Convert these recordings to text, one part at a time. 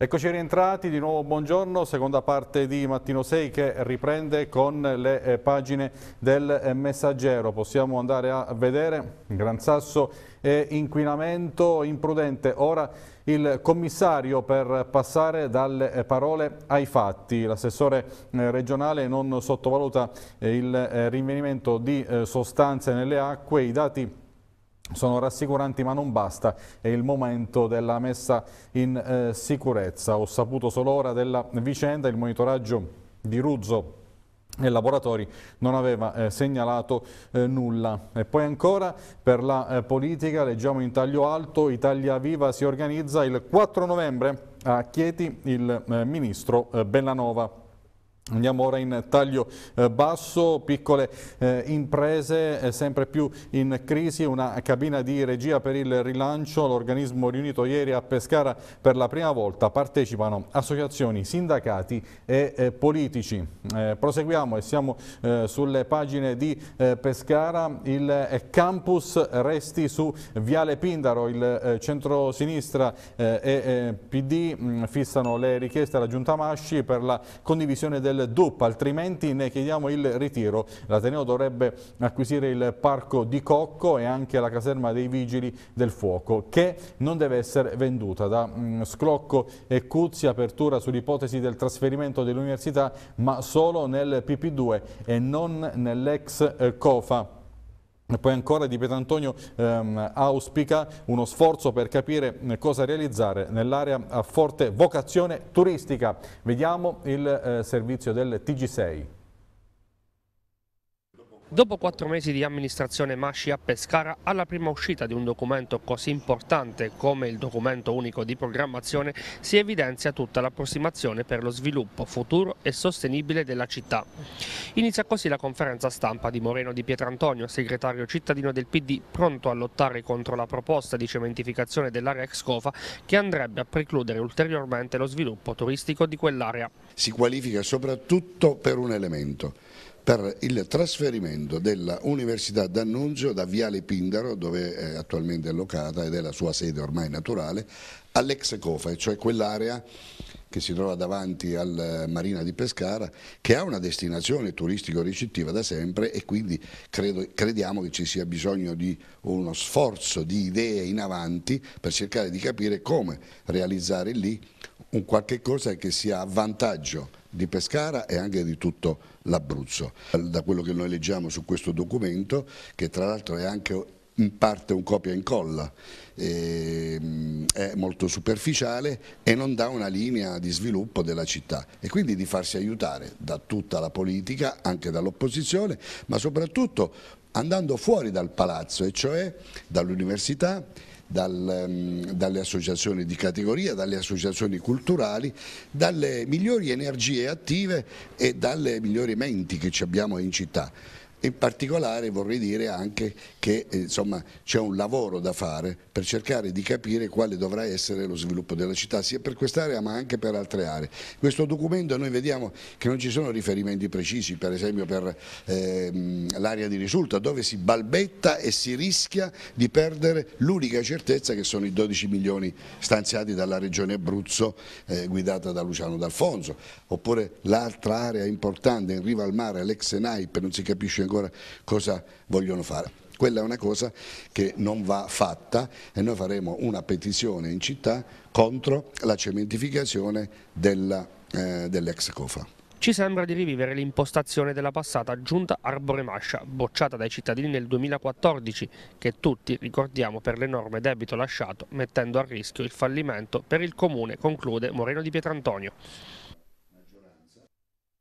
Eccoci rientrati, di nuovo buongiorno, seconda parte di Mattino 6 che riprende con le eh, pagine del eh, messaggero. Possiamo andare a vedere Gran Sasso e inquinamento imprudente. Ora il commissario per passare dalle eh, parole ai fatti. L'assessore regionale non sottovaluta il rinvenimento di sostanze nelle acque, i dati sono rassicuranti ma non basta, è il momento della messa in eh, sicurezza. Ho saputo solo ora della vicenda, il monitoraggio di Ruzzo e laboratori non aveva eh, segnalato eh, nulla. E poi ancora per la eh, politica, leggiamo in taglio alto, Italia Viva si organizza il 4 novembre a Chieti il eh, ministro eh, Bellanova. Andiamo ora in taglio eh, basso, piccole eh, imprese eh, sempre più in crisi, una cabina di regia per il rilancio, l'organismo riunito ieri a Pescara per la prima volta partecipano associazioni, sindacati e politici. proseguiamo e siamo sulle pagine di Pescara, il campus resti su Viale Pindaro, il centro-sinistra e PD mm, fissano le richieste alla Giunta Masci per la condivisione del del DUP, altrimenti ne chiediamo il ritiro. L'Ateneo dovrebbe acquisire il parco di Cocco e anche la caserma dei Vigili del Fuoco, che non deve essere venduta. Da mh, mm, Sclocco e Cuzzi apertura sull'ipotesi del trasferimento dell'università, ma solo nel PP2 e non nell'ex eh, COFA. Poi ancora Di Pietantonio ehm, auspica uno sforzo per capire eh, cosa realizzare nell'area a forte vocazione turistica. Vediamo il eh, servizio del TG6. Dopo quattro mesi di amministrazione Masci a Pescara, alla prima uscita di un documento così importante come il documento unico di programmazione si evidenzia tutta l'approssimazione per lo sviluppo futuro e sostenibile della città. Inizia così la conferenza stampa di Moreno di Pietrantonio, segretario cittadino del PD, pronto a lottare contro la proposta di cementificazione dell'area ex Cofa che andrebbe a precludere ulteriormente lo sviluppo turistico di quell'area. Si qualifica soprattutto per un elemento per il trasferimento della Università d'Annunzio da Viale Pindaro, dove è attualmente allocata ed è la sua sede ormai naturale, all'ex Cofa, cioè quell'area che si trova davanti al eh, Marina di Pescara, che ha una destinazione turistico-ricettiva da sempre e quindi credo, crediamo che ci sia bisogno di uno sforzo di idee in avanti per cercare di capire come realizzare lì un qualche cosa che sia a vantaggio di Pescara e anche di tutto l'Abruzzo. Da quello che noi leggiamo su questo documento, che tra l'altro è anche in parte un copia e incolla, ehm, è molto superficiale e non dà una linea di sviluppo della città e quindi di farsi aiutare da tutta la politica, anche dall'opposizione, ma soprattutto andando fuori dal palazzo e cioè dall'università dal, ehm, dalle associazioni di categoria, dalle associazioni culturali, dalle migliori energie attive e dalle migliori menti che abbiamo in città. In particolare vorrei dire anche che eh, c'è un lavoro da fare per cercare di capire quale dovrà essere lo sviluppo della città, sia per quest'area ma anche per altre aree. In questo documento noi vediamo che non ci sono riferimenti precisi, per esempio per ehm, l'area di risulta, dove si balbetta e si rischia di perdere l'unica certezza che sono i 12 milioni stanziati dalla regione Abruzzo eh, guidata da Luciano D'Alfonso, oppure l'altra area importante in riva al mare, l'ex Enaipe, non si capisce ancora cosa vogliono fare. Quella è una cosa che non va fatta e noi faremo una petizione in città contro la cementificazione eh, dell'ex eh, COFA. Ci sembra di rivivere l'impostazione della passata giunta Arbore Mascia, bocciata dai cittadini nel 2014, che tutti ricordiamo per l'enorme debito lasciato, mettendo a rischio il fallimento per il comune, conclude Moreno di Pietrantonio.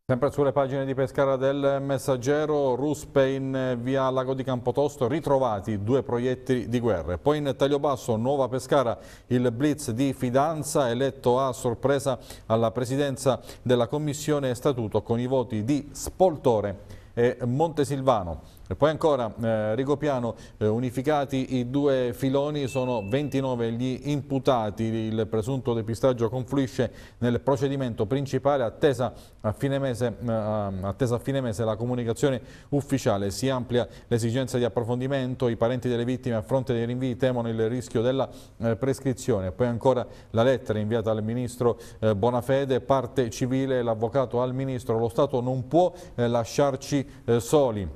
Sempre sulle pagine di Pescara del Messaggero, ruspe in via Lago di Campotosto, ritrovati due proiettili di guerra. Poi in taglio basso, Nuova Pescara, il blitz di Fidanza, eletto a sorpresa alla presidenza della Commissione Statuto con i voti di Spoltore e Montesilvano poi ancora eh, Rigopiano, eh, unificati i due filoni, sono 29 gli imputati, il presunto depistaggio confluisce nel procedimento principale, attesa a fine mese, eh, attesa a fine mese la comunicazione ufficiale, si amplia l'esigenza di approfondimento, i parenti delle vittime a fronte dei rinvii temono il rischio della eh, prescrizione, poi ancora la lettera inviata al ministro eh, Bonafede, parte civile, l'avvocato al ministro, lo Stato non può eh, lasciarci soli.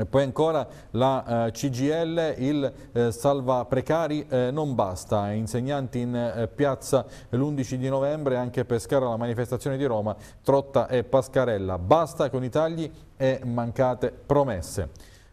E poi ancora la eh, CGL, il eh, salva precari eh, non basta, insegnanti in eh, piazza l'11 di novembre, anche Pescara la manifestazione di Roma, Trotta e Pascarella, basta con i tagli e mancate promesse.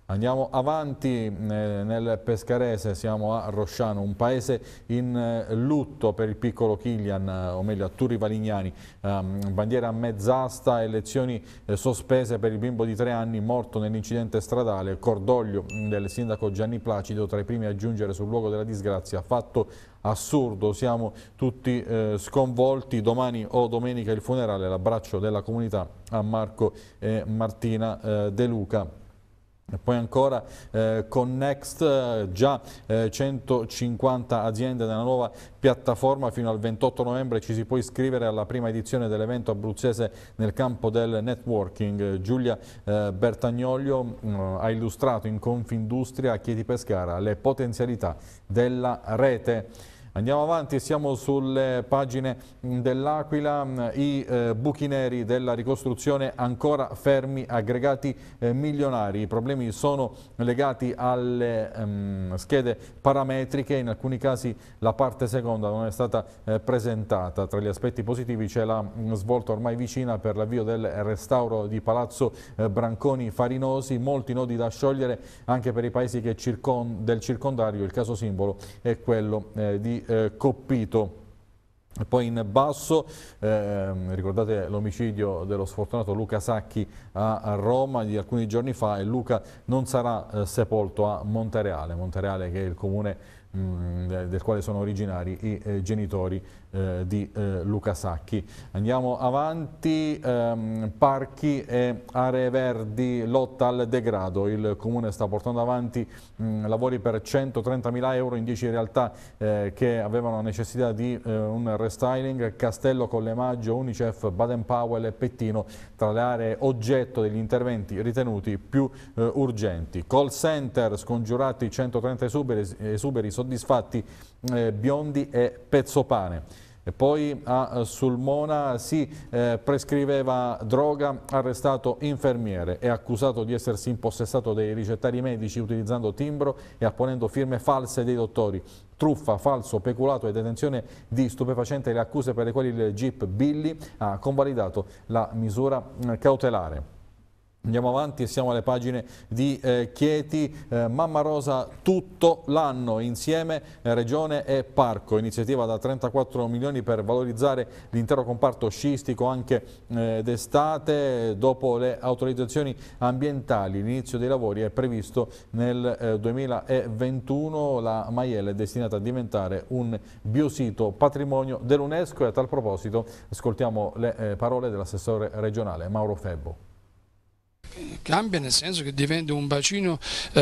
Andiamo avanti eh, nel Pescarese, siamo a Rosciano, un paese in eh, lutto per il piccolo Kilian, eh, o meglio a Turri Valignani, ehm, bandiera a mezz'asta, elezioni sospese per il bimbo di tre anni morto nell'incidente stradale, cordoglio mm, del sindaco Gianni Placido tra i primi a giungere sul luogo della disgrazia, fatto assurdo, siamo tutti sconvolti, domani o domenica il funerale, l'abbraccio della comunità a Marco e Martina De Luca. Poi ancora eh, con eh, già eh, 150 aziende nella nuova piattaforma, fino al 28 novembre ci si può iscrivere alla prima edizione dell'evento abruzzese nel campo del networking. Giulia eh, Bertagnolio mh, mm, ha illustrato in Confindustria a Chieti Pescara le potenzialità della rete. Andiamo avanti, siamo sulle pagine dell'Aquila, i eh, buchi neri della ricostruzione ancora fermi, aggregati eh, milionari. I problemi sono legati alle ehm, schede parametriche, in alcuni casi la parte seconda non è stata eh, presentata. Tra gli aspetti positivi c'è la mh, mm, svolta ormai vicina per l'avvio del restauro di Palazzo eh, Branconi Farinosi, molti nodi da sciogliere anche per i paesi circon del circondario, il caso simbolo è quello eh, di eh, Coppito. Poi in basso, eh, ricordate l'omicidio dello sfortunato Luca Sacchi a, Roma di alcuni giorni fa e Luca non sarà eh, sepolto a Montereale, Montereale che è il comune mh, mm, del quale sono originari i eh, genitori eh, di eh, Luca Sacchi. Andiamo avanti, ehm, parchi e aree verdi, lotta al degrado. Il Comune sta portando avanti mh, mm, lavori per 130.000 euro in 10 realtà eh, che avevano necessità di eh, un restyling. Castello, Collemaggio, Unicef, Baden Powell e Pettino tra le aree oggetto degli interventi ritenuti più eh, urgenti. Call center, scongiurati 130 esuberi, esuberi soddisfatti Biondi e Pezzopane. E poi a eh, Sulmona si eh, prescriveva droga, arrestato infermiere e accusato di essersi impossessato dei ricettari medici utilizzando timbro e apponendo firme false dei dottori. Truffa, falso, peculato e detenzione di stupefacente le accuse per le quali il GIP Billy ha convalidato la misura mm, cautelare. Andiamo avanti, siamo alle pagine di eh, Chieti, eh, Mamma Rosa tutto l'anno insieme eh, Regione e Parco, iniziativa da 34 milioni per valorizzare l'intero comparto scistico anche eh, d'estate dopo le autorizzazioni ambientali. L'inizio dei lavori è previsto nel 2021, eh, la Maiella è destinata a diventare un biosito patrimonio dell'UNESCO e a tal proposito ascoltiamo le parole dell'assessore regionale Mauro Febbo. Cambia nel senso che diventa un bacino eh,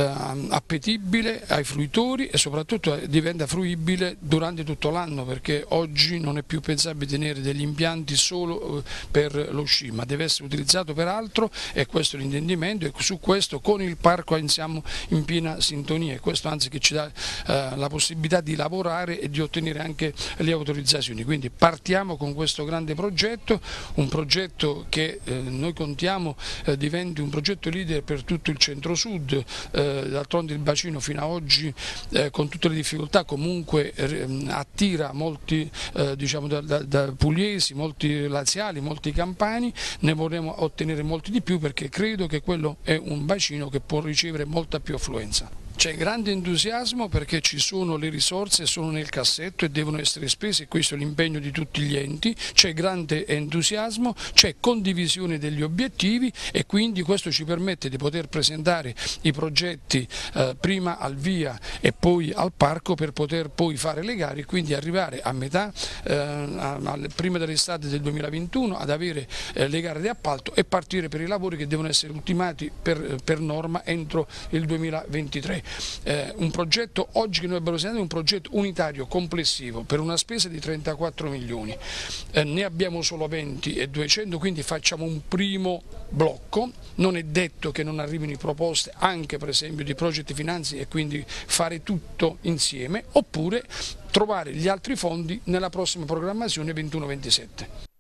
appetibile ai fruitori e soprattutto eh, diventa fruibile durante tutto l'anno perché oggi non è più pensabile tenere degli impianti solo eh, per lo sci ma deve essere utilizzato per altro e questo è l'intendimento e su questo con il parco siamo in piena sintonia e questo anzi che ci dà eh, la possibilità di lavorare e di ottenere anche le autorizzazioni quindi partiamo con questo grande progetto, un progetto che eh, noi contiamo diventa di un progetto leader per tutto il centro-sud, eh, d'altronde il bacino fino ad oggi eh, con tutte le difficoltà comunque eh, attira molti eh, diciamo, da, da, da pugliesi, molti laziali, molti campani, ne vorremmo ottenere molti di più perché credo che quello è un bacino che può ricevere molta più affluenza. C'è grande entusiasmo perché ci sono le risorse, sono nel cassetto e devono essere spese, questo è l'impegno di tutti gli enti, c'è grande entusiasmo, c'è condivisione degli obiettivi e quindi questo ci permette di poter presentare i progetti eh, prima al via e poi al parco per poter poi fare le gare e quindi arrivare a metà, eh, a, a, prima dell'estate del 2021 ad avere eh, le gare di appalto e partire per i lavori che devono essere ultimati per, per norma entro il 2023 eh, un progetto oggi che noi abbiamo segnato è un progetto unitario complessivo per una spesa di 34 milioni, eh, ne abbiamo solo 20 e 200 quindi facciamo un primo blocco, non è detto che non arrivino proposte anche per esempio di project finanzi e quindi fare tutto insieme oppure trovare gli altri fondi nella prossima programmazione 21-27.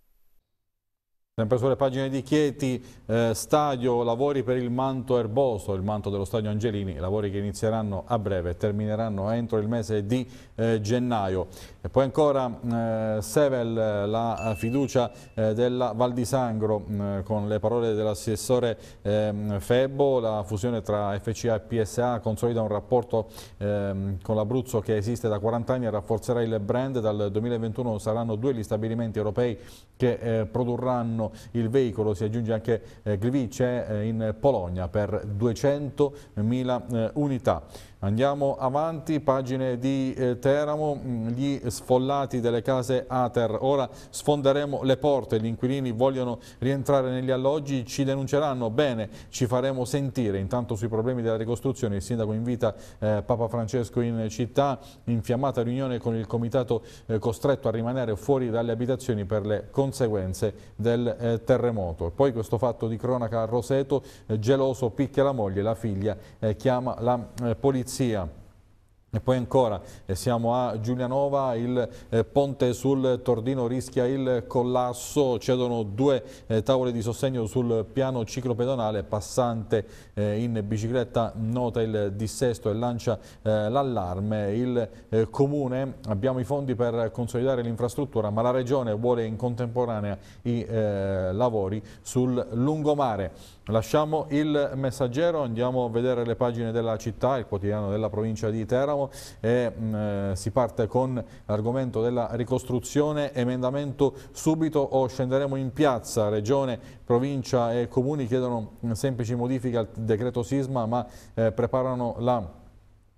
Sempre sulle pagine di Chieti, eh, stadio, lavori per il manto erboso, il manto dello stadio Angelini, lavori che inizieranno a breve e termineranno entro il mese di eh, gennaio. E poi ancora eh, Sevel, la fiducia eh, della Val di Sangro, mm, con le parole dell'assessore ehm, Febbo, la fusione tra FCA e PSA consolida un rapporto ehm, con l'Abruzzo che esiste da 40 anni e rafforzerà il brand. Dal 2021 saranno due gli stabilimenti europei che eh, produrranno interno il veicolo, si aggiunge anche eh, Gliwice eh, in Polonia per 200.000 eh, unità. Andiamo avanti, pagine di eh, Teramo, mm, gli sfollati delle case Ater. Ora sfonderemo le porte, gli inquilini vogliono rientrare negli alloggi, ci denunceranno, bene, ci faremo sentire. Intanto sui problemi della ricostruzione il sindaco invita eh, Papa Francesco in città, infiammata riunione con il comitato eh, costretto a rimanere fuori dalle abitazioni per le conseguenze del eh, terremoto. Poi questo fatto di cronaca a Roseto, eh, geloso picchia la moglie, la figlia eh, chiama la polizia polizia. E poi ancora eh, siamo a Giulianova, il eh, ponte sul Tordino rischia il collasso, cedono due eh, tavole di sostegno sul piano ciclopedonale, passante in bicicletta nota il dissesto e lancia l'allarme. Il comune, abbiamo i fondi per consolidare l'infrastruttura, ma la regione vuole in contemporanea i lavori sul lungomare. Lasciamo il messaggero, andiamo a vedere le pagine della città, il quotidiano della provincia di Teramo e mh, mm, eh, si parte con l'argomento della ricostruzione, emendamento subito o scenderemo in piazza, regione, provincia e comuni chiedono semplici modifiche al decreto sisma ma eh, preparano la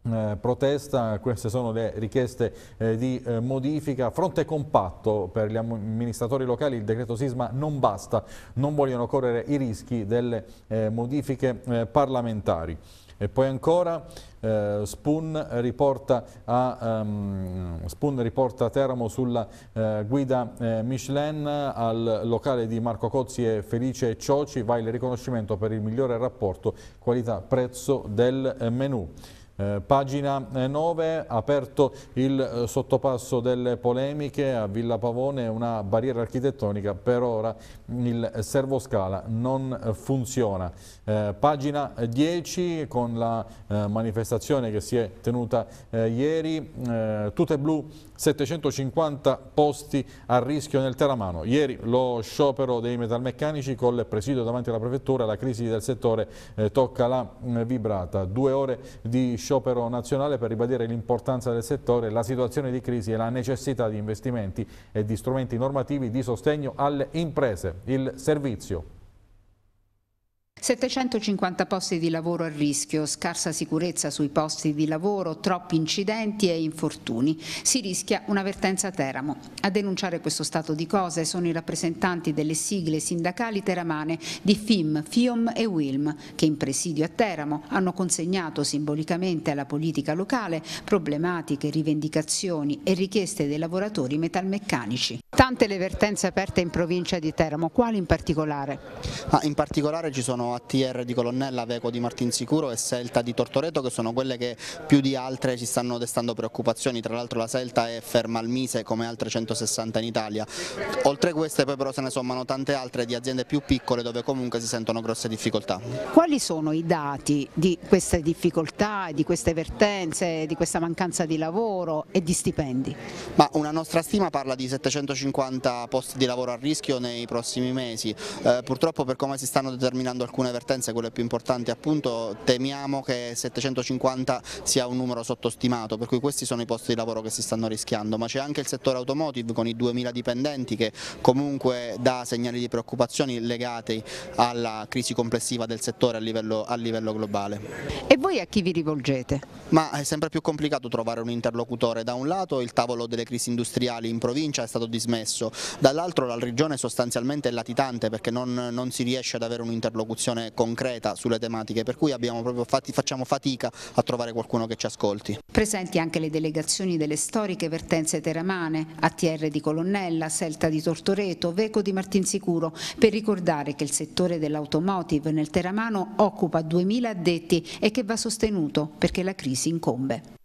eh, protesta, queste sono le richieste eh, di eh, modifica. Fronte compatto per gli amministratori locali, il decreto sisma non basta, non vogliono correre i rischi delle eh, modifiche eh, parlamentari. E poi ancora eh, Spoon, riporta a, um, ehm, Spoon riporta a Teramo sulla eh, guida eh, Michelin al locale di Marco Cozzi e Felice Cioci va il riconoscimento per il migliore rapporto qualità-prezzo del menù. Eh, pagina 9, eh, aperto il eh, sottopasso delle polemiche a Villa Pavone, una barriera architettonica, per ora mm, il servoscala non funziona. Eh, pagina 10 con la eh, manifestazione che si è tenuta ieri, tute blu 750 posti a rischio nel Teramano. Ieri lo sciopero dei metalmeccanici con il presidio davanti alla prefettura, la crisi del settore tocca la mm, vibrata, due ore di sciopero sciopero nazionale per ribadire l'importanza del settore, la situazione di crisi e la necessità di investimenti e di strumenti normativi di sostegno alle imprese. Il servizio 750 posti di lavoro a rischio, scarsa sicurezza sui posti di lavoro, troppi incidenti e infortuni. Si rischia una vertenza a Teramo. A denunciare questo stato di cose sono i rappresentanti delle sigle sindacali teramane di FIM, FIOM e WILM, che in presidio a Teramo hanno consegnato simbolicamente alla politica locale problematiche, rivendicazioni e richieste dei lavoratori metalmeccanici. Tante le vertenze aperte in provincia di Teramo, quali in particolare? Ah, in particolare ci sono ATR di Colonnella, Aveco di Martinsicuro e Selta di Tortoreto che sono quelle che più di altre ci stanno destando preoccupazioni, tra l'altro la Selta è ferma al Mise come altre 160 in Italia. Oltre queste poi però se ne sommano tante altre di aziende più piccole dove comunque si sentono grosse difficoltà. Quali sono i dati di queste difficoltà, di queste vertenze, di questa mancanza di lavoro e di stipendi? Ma una nostra stima parla di 750 posti di lavoro a rischio nei prossimi mesi, eh, purtroppo per come si stanno determinando alcuni alcune vertenze, quelle più importanti appunto, temiamo che 750 sia un numero sottostimato, per cui questi sono i posti di lavoro che si stanno rischiando, ma c'è anche il settore automotive con i 2000 dipendenti che comunque dà segnali di preoccupazioni legati alla crisi complessiva del settore a livello, a livello globale. E voi a chi vi rivolgete? Ma è sempre più complicato trovare un interlocutore, da un lato il tavolo delle crisi industriali in provincia è stato dismesso, dall'altro la regione sostanzialmente è latitante perché non, non si riesce ad avere un'interlocuzione riflessione concreta sulle tematiche, per cui fatti, facciamo fatica a trovare qualcuno che ci ascolti. Presenti anche le delegazioni delle storiche vertenze teramane, ATR di Colonnella, Selta di Tortoreto, Veco di Martinsicuro, per ricordare che il settore dell'automotive nel teramano occupa 2.000 addetti e che va sostenuto perché la crisi incombe.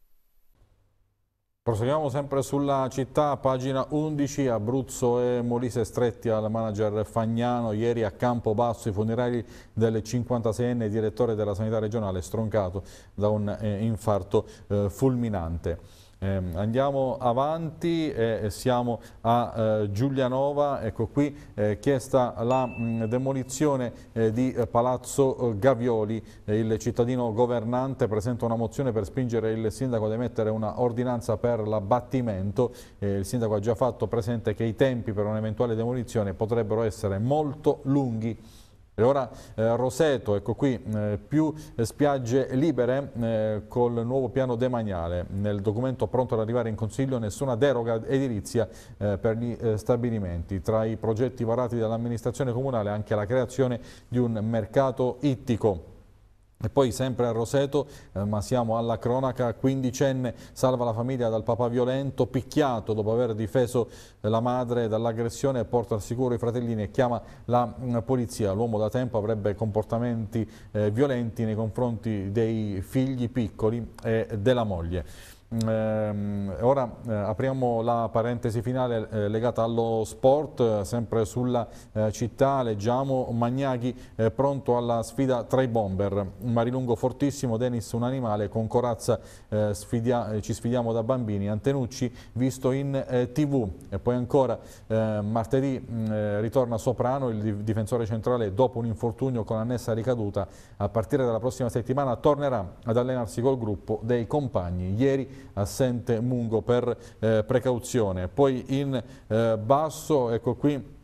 Proseguiamo sempre sulla città, pagina 11, Abruzzo e Molise stretti al manager Fagnano. Ieri a Campobasso i funerali del 56enne direttore della sanità regionale stroncato da un eh, infarto eh, fulminante. Eh, andiamo avanti, eh, siamo a eh, Giulianova, ecco qui eh, chiesta la mh, mm, demolizione eh, di Palazzo Gavioli, eh, il cittadino governante presenta una mozione per spingere il sindaco ad emettere una ordinanza per l'abbattimento, il sindaco ha già fatto presente che i tempi per un'eventuale demolizione potrebbero essere molto lunghi. E ora eh, Roseto, ecco qui, eh, più eh, spiagge libere eh, col nuovo piano demaniale. Nel documento pronto ad arrivare in Consiglio nessuna deroga edilizia eh, per gli eh, stabilimenti. Tra i progetti varati dall'amministrazione comunale anche la creazione di un mercato ittico. E poi sempre a Roseto, eh, ma siamo alla cronaca, quindicenne salva la famiglia dal papà violento, picchiato dopo aver difeso la madre dall'aggressione, porta al sicuro i fratellini e chiama la mh, mm, polizia. L'uomo da tempo avrebbe comportamenti eh, violenti nei confronti dei figli piccoli e della moglie. Ehm, ora eh, apriamo la parentesi finale eh, legata allo sport, eh, sempre sulla città, leggiamo Magnaghi pronto alla sfida tra i bomber, Marilungo fortissimo, Dennis un animale, con Corazza sfidia ci sfidiamo da bambini, Antenucci visto in tv e poi ancora martedì mm, ritorna Soprano, il difensore centrale dopo un infortunio con annessa ricaduta, a partire dalla prossima settimana tornerà ad allenarsi col gruppo dei compagni. Ieri assente Mungo per eh, precauzione. Poi in eh, basso, ecco qui,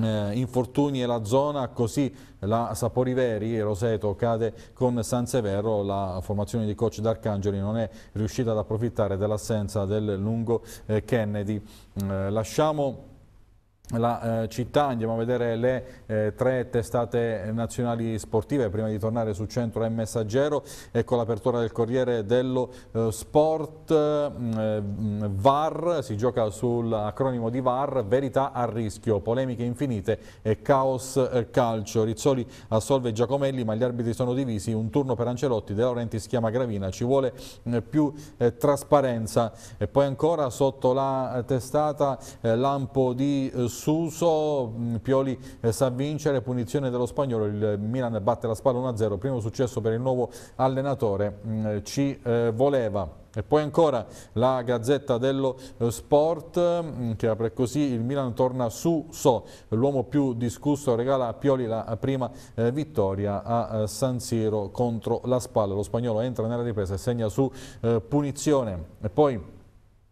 eh, infortuni e la zona, così la Saporiveri, Roseto, cade con San Severo, la formazione di coach d'Arcangeli non è riuscita ad approfittare dell'assenza del lungo eh, Kennedy. Mm, eh, lasciamo la eh, città, andiamo a vedere le eh, tre testate nazionali sportive prima di tornare su Centro e Messaggero ecco l'apertura del Corriere dello eh, Sport mm, eh, VAR, si gioca sull'acronimo di VAR, verità a rischio polemiche infinite e caos eh, calcio, Rizzoli assolve Giacomelli ma gli arbitri sono divisi un turno per Ancelotti, De Laurenti si chiama Gravina ci vuole mm, più eh, trasparenza e poi ancora sotto la testata lampo di eh, Suso, mm, Pioli eh, sa vincere, punizione dello spagnolo, il Milan batte la spalla 1-0, primo successo per il nuovo allenatore, mm, ci eh, voleva. E poi ancora la Gazzetta dello Sport mm, che apre così, il Milan torna su So, l'uomo più discusso regala a Pioli la prima eh, vittoria a eh, San Siro contro la Spalla, lo spagnolo entra nella ripresa e segna su eh, punizione. E poi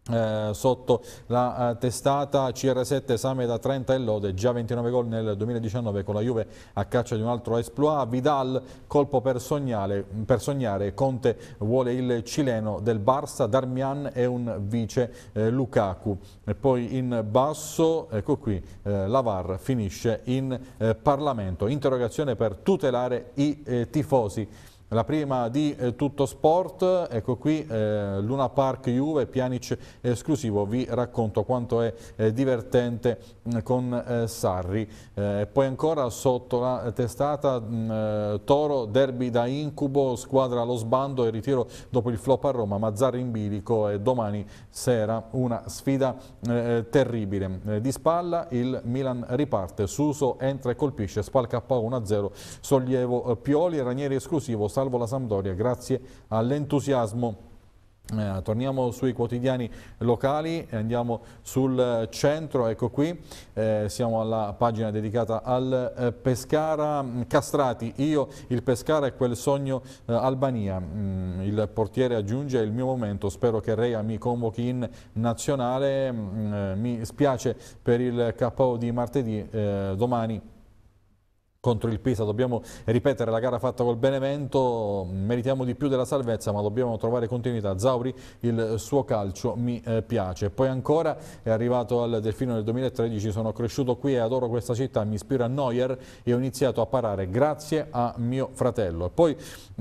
eh, sotto la eh, testata CR7 esame da 30 e lode, già 29 gol nel 2019 con la Juve a caccia di un altro esploit, Vidal colpo per sognare, per sognare, Conte vuole il cileno del Barça, Darmian è un vice eh, Lukaku e poi in basso, ecco qui, eh, Lavar finisce in eh, Parlamento, interrogazione per tutelare i eh, tifosi la prima di eh, Tutto Sport, ecco qui eh, Luna Park Juve, Pianic esclusivo, vi racconto quanto è eh, divertente mh, mm, con eh, Sarri. Eh, poi ancora sotto la testata mh, mm, eh, Toro, derby da incubo, squadra allo sbando e ritiro dopo il flop a Roma, Mazzarri in bilico e domani sera una sfida terribile. di spalla il Milan riparte, Suso entra e colpisce, Spal K1-0, sollievo Pioli, Ranieri esclusivo, salvo la Sampdoria grazie all'entusiasmo eh, torniamo sui quotidiani locali, andiamo sul centro, ecco qui, eh, siamo alla pagina dedicata al eh, Pescara mm, Castrati, io il Pescara e quel sogno eh, Albania, mm, il portiere aggiunge il mio momento, spero che Rea mi convochi in nazionale, mm, eh, mi spiace per il KO di martedì, eh, domani contro il Pisa, dobbiamo ripetere la gara fatta col Benevento, meritiamo di più della salvezza ma dobbiamo trovare continuità, Zauri il suo calcio mi eh, piace, poi ancora è arrivato al Delfino nel 2013, sono cresciuto qui e adoro questa città, mi ispira a Neuer e ho iniziato a parare grazie a mio fratello, e poi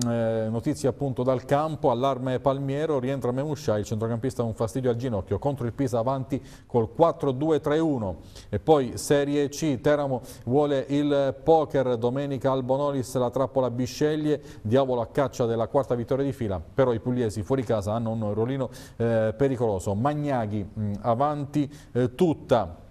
eh, notizie appunto dal campo, allarme Palmiero, rientra Memuscia, il centrocampista ha un fastidio al ginocchio, contro il Pisa avanti col 4-2-3-1 e poi Serie C, Teramo vuole il poco Joker, domenica Albonolis, la trappola Bisceglie, diavolo a caccia della quarta vittoria di fila, però i pugliesi fuori casa hanno un ruolino eh, pericoloso. Magnaghi mh, mm, avanti eh, tutta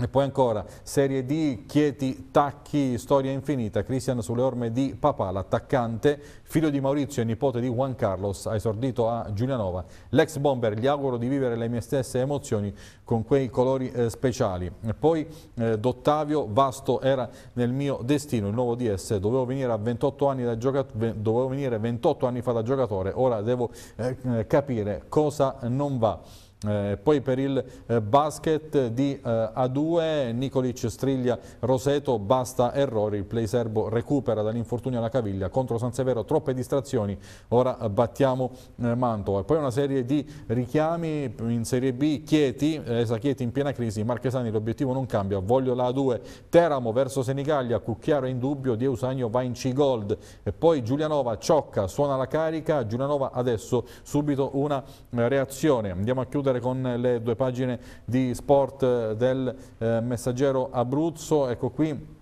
e poi ancora Serie D, Chieti, Tacchi, storia infinita. Cristian sulle orme di papà, l'attaccante, figlio di Maurizio e nipote di Juan Carlos, ha esordito a Giulianova. L'ex bomber, gli auguro di vivere le mie stesse emozioni con quei colori eh, speciali. E poi eh, D'Ottavio, vasto era nel mio destino, il nuovo DS. Dovevo venire, 28 anni, Dovevo venire 28 anni fa da giocatore, ora devo eh, eh capire cosa non va. Eh, poi per il eh, basket di eh, A2 Nicolic striglia Roseto, basta errori, il play serbo recupera dall'infortunio alla caviglia contro San Severo, troppe distrazioni, ora battiamo eh, Mantova. Poi una serie di richiami in Serie B, Chieti, Esa Chieti in piena crisi, Marchesani l'obiettivo non cambia, voglio la A2, Teramo verso Senigallia, Cucchiaro in dubbio, Di Eusagno va in C-Gold e poi Giulianova ciocca, suona la carica, Giulianova adesso subito una eh, reazione. Andiamo a chiudere concludere con le due pagine di sport del eh, Messaggero Abruzzo. Ecco qui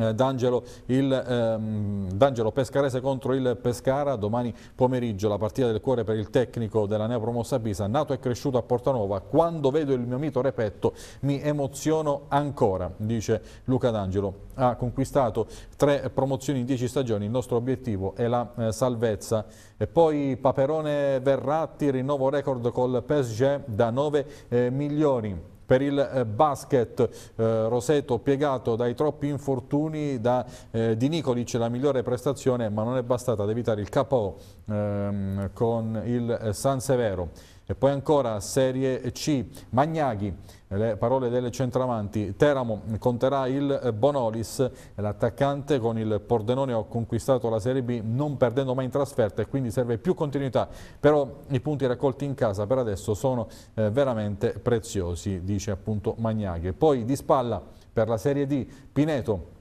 eh, D'Angelo, ehm, Pescarese contro il Pescara, domani pomeriggio la partita del cuore per il tecnico della neopromossa Pisa, nato e cresciuto a Portanova, quando vedo il mio mito Repetto mi emoziono ancora, dice Luca D'Angelo. Ha conquistato tre promozioni in dieci stagioni, il nostro obiettivo è la eh, salvezza. E poi Paperone Verratti, rinnovo record col PSG da 9 eh, milioni. Per il eh, basket eh, Roseto piegato dai troppi infortuni da eh, Di Nicolic la migliore prestazione ma non è bastata ad evitare il KO ehm, con il eh, San Severo. E poi ancora Serie C, Magnaghi, le parole delle centravanti, Teramo conterà il Bonolis, l'attaccante con il Pordenone ha conquistato la Serie B non perdendo mai in trasferta e quindi serve più continuità, però i punti raccolti in casa per adesso sono eh, veramente preziosi, dice appunto Magnaghi. Poi di spalla per la Serie D, Pineto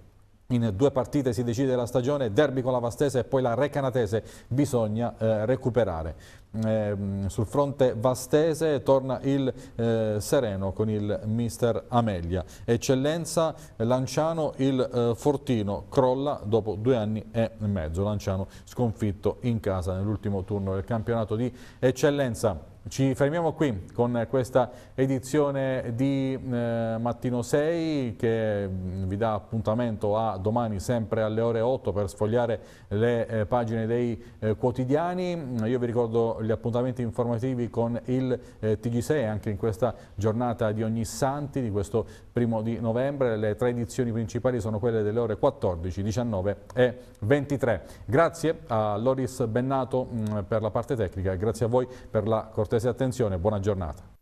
in due partite si decide la stagione, derby con la Vastese e poi la Recanatese, bisogna eh, recuperare. Eh, sul fronte Vastese torna il eh, Sereno con il mister Amelia. Eccellenza Lanciano, il eh, Fortino crolla dopo due anni e mezzo. Lanciano sconfitto in casa nell'ultimo turno del campionato di Eccellenza. Ci fermiamo qui con questa edizione di eh, Mattino 6 che mm, vi dà appuntamento a domani sempre alle ore 8 per sfogliare le eh, pagine dei eh, quotidiani. Io vi ricordo gli appuntamenti informativi con il eh, TG6 anche in questa giornata di ogni santi di questo primo di novembre. Le tre edizioni principali sono quelle delle ore 14, 19 e 23. Grazie a Loris Bennato mh, mm, per la parte tecnica e grazie a voi per la cortesia tutti, attenzione, buona giornata.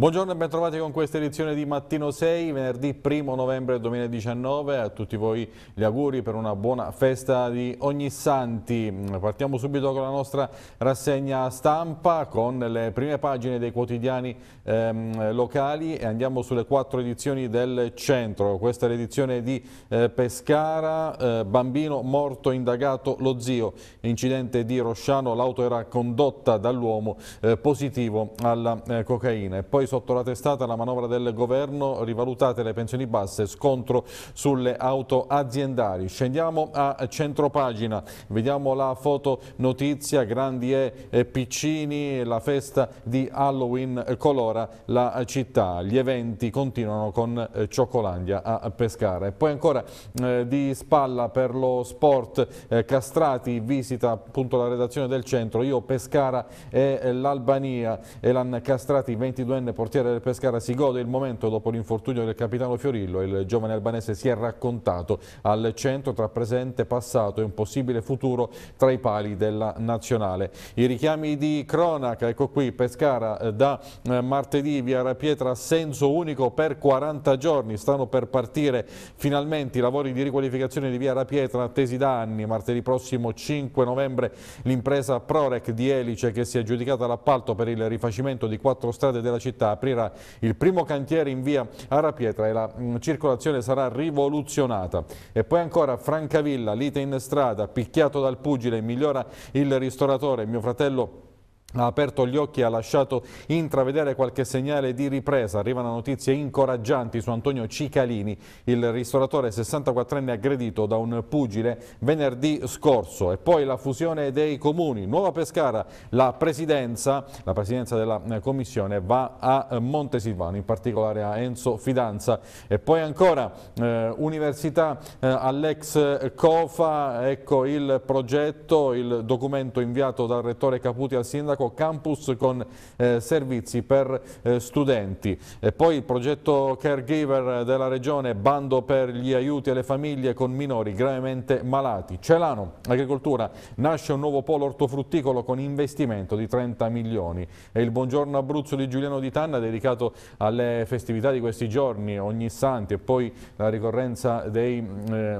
Buongiorno e bentrovati con questa edizione di Mattino 6, venerdì 1 novembre 2019. A tutti voi gli auguri per una buona festa di ogni santi. Partiamo subito con la nostra rassegna stampa, con le prime pagine dei quotidiani ehm, locali e andiamo sulle quattro edizioni del centro. Questa è l'edizione di eh, Pescara, eh, bambino morto indagato lo zio, incidente di Rosciano, l'auto era condotta dall'uomo eh, positivo alla eh, cocaina. E poi sotto la testata la manovra del governo, rivalutate le pensioni basse, scontro sulle auto aziendali. Scendiamo a centropagina, vediamo la fotonotizia, grandi e piccini, la festa di Halloween colora la città. Gli eventi continuano con eh, Cioccolandia a Pescara. E poi ancora eh, di spalla per lo sport eh, Castrati visita appunto la redazione del centro. Io Pescara e eh, l'Albania. Elan Castrati, 22enne portiere del Pescara si gode il momento dopo l'infortunio del capitano Fiorillo. Il giovane albanese si è raccontato al centro tra presente, passato e un possibile futuro tra i pali della nazionale. I richiami di cronaca, ecco qui Pescara eh, da eh, martedì via Rapietra senso unico per 40 giorni. Stanno per partire finalmente i lavori di riqualificazione di via Rapietra attesi da anni. Martedì prossimo 5 novembre l'impresa Prorec di Elice che si è aggiudicata l'appalto per il rifacimento di quattro strade della città aprirà il primo cantiere in via Arapietra e la mm, circolazione sarà rivoluzionata. E poi ancora Francavilla, lite in strada, picchiato dal pugile, migliora il ristoratore, mio fratello ha aperto gli occhi e ha lasciato intravedere qualche segnale di ripresa. Arrivano notizie incoraggianti su Antonio Cicalini, il ristoratore 64enne aggredito da un pugile venerdì scorso. E poi la fusione dei comuni. Nuova Pescara, la presidenza, la presidenza della eh, commissione va a eh, Montesilvano, in particolare a Enzo Fidanza. E poi ancora eh, Università eh, all'ex COFA, ecco il progetto, il documento inviato dal rettore Caputi al sindaco Monaco Campus con eh, servizi per eh, studenti. E poi il progetto Caregiver della Regione, bando per gli aiuti alle famiglie con minori gravemente malati. Celano, agricoltura, nasce un nuovo polo ortofrutticolo con investimento di 30 milioni. E il buongiorno Abruzzo di Giuliano Di Tanna dedicato alle festività di questi giorni, ogni santi e poi la ricorrenza dei, eh,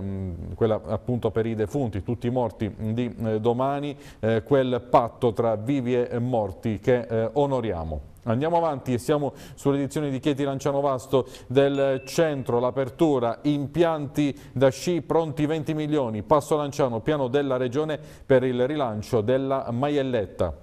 quella appunto per i defunti, tutti i morti di eh, domani, eh, quel patto tra vivi e eh, morti che eh, onoriamo. Andiamo avanti e siamo sull'edizione di Chieti Lanciano Vasto del centro, l'apertura, impianti da sci pronti 20 milioni, passo Lanciano, piano della regione per il rilancio della maielletta.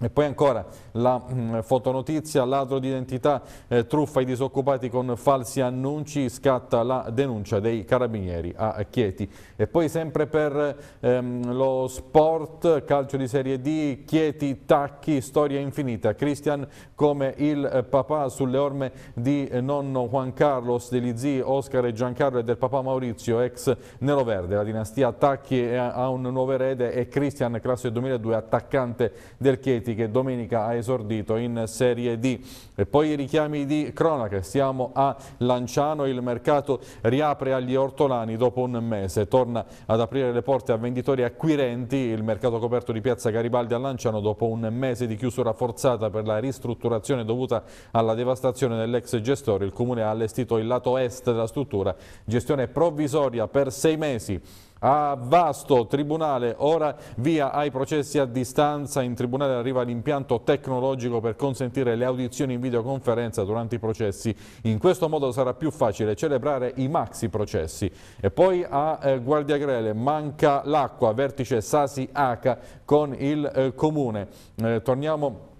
E poi ancora la mh, mm, fotonotizia, ladro di identità, eh, truffa i disoccupati con falsi annunci, scatta la denuncia dei carabinieri a Chieti. E poi sempre per ehm, lo sport, calcio di Serie D, Chieti, Tacchi, storia infinita. Christian come il eh, papà sulle orme di eh, nonno Juan Carlos, degli zii Oscar e Giancarlo e del papà Maurizio, ex neroverde. La dinastia Tacchi eh, ha un nuovo erede e Christian, classe 2002, attaccante del Chieti Chieti che domenica ha esordito in Serie D. E poi i richiami di cronaca, siamo a Lanciano, il mercato riapre agli ortolani dopo un mese, torna ad aprire le porte a venditori acquirenti, il mercato coperto di piazza Garibaldi a Lanciano dopo un mese di chiusura forzata per la ristrutturazione dovuta alla devastazione dell'ex gestore, il comune ha allestito il lato est della struttura, gestione provvisoria per sei mesi a Vasto, Tribunale, ora via ai processi a distanza, in Tribunale arriva l'impianto tecnologico per consentire le audizioni in videoconferenza durante i processi, in questo modo sarà più facile celebrare i maxi processi. E poi a eh, Guardia Grele manca l'acqua, vertice Sasi-Aca con il eh, Comune. Eh, torniamo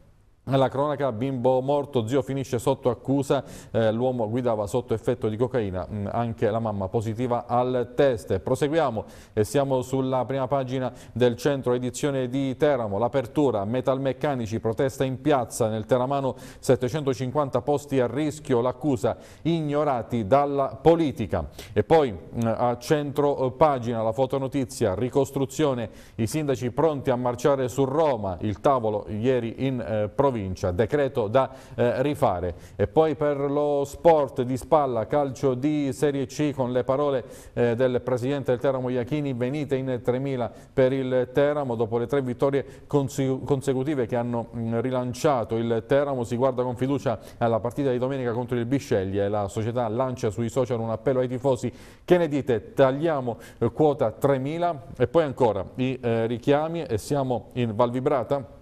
la cronaca, bimbo morto, zio finisce sotto accusa, eh, l'uomo guidava sotto effetto di cocaina, mh, mm, anche la mamma positiva al test. Proseguiamo e siamo sulla prima pagina del centro edizione di Teramo, l'apertura, metalmeccanici, protesta in piazza, nel Teramano 750 posti a rischio, l'accusa, ignorati dalla politica. E poi mh, mm, a centro eh, pagina la fotonotizia, ricostruzione, i sindaci pronti a marciare su Roma, il tavolo ieri in eh, provincia provincia, decreto da eh, rifare. E poi per lo sport di spalla, calcio di Serie C con le parole eh, del presidente del Teramo Iachini, venite in 3.000 per il Teramo, dopo le tre vittorie consecutive che hanno mh, mm, rilanciato il Teramo, si guarda con fiducia alla partita di domenica contro il Bisceglie e la società lancia sui social un appello ai tifosi, che ne dite? Tagliamo eh, quota 3.000 e poi ancora i eh, richiami e siamo in Valvibrata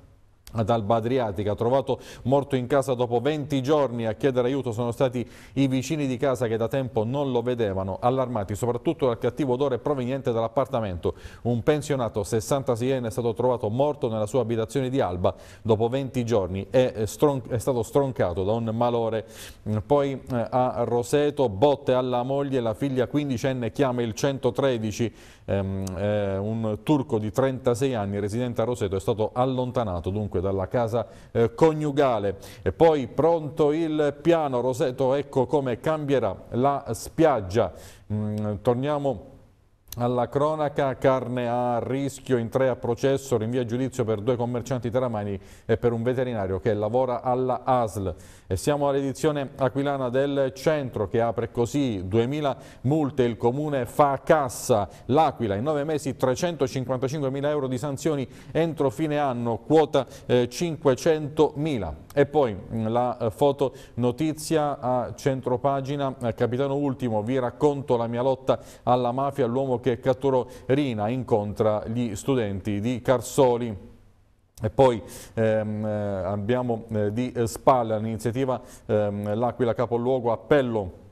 ad Alba Adriatica, trovato morto in casa dopo 20 giorni. A chiedere aiuto sono stati i vicini di casa che da tempo non lo vedevano, allarmati soprattutto dal cattivo odore proveniente dall'appartamento. Un pensionato 66enne è stato trovato morto nella sua abitazione di Alba dopo 20 giorni e eh, è, stato stroncato da un malore. Mm, poi eh, a Roseto, botte alla moglie, la figlia 15enne chiama il 113, ehm, eh, un turco di 36 anni residente a Roseto è stato allontanato dunque dalla casa eh, coniugale. E poi pronto il piano, Roseto, ecco come cambierà la spiaggia. Mm, torniamo alla cronaca, carne a rischio in tre a processo, rinvia giudizio per due commercianti teramani e per un veterinario che lavora alla ASL. E siamo all'edizione aquilana del centro che apre così 2.000 multe, il comune fa cassa, l'Aquila in nove mesi 355.000 euro di sanzioni entro fine anno, quota eh, 500.000. E poi mm, la eh, foto notizia a centropagina, eh, capitano ultimo, vi racconto la mia lotta alla mafia, l'uomo che Catturo Rina incontra gli studenti di Carsoli. E poi ehm, eh, abbiamo eh, di eh, spalla l'iniziativa ehm, L'Aquila Capoluogo Appello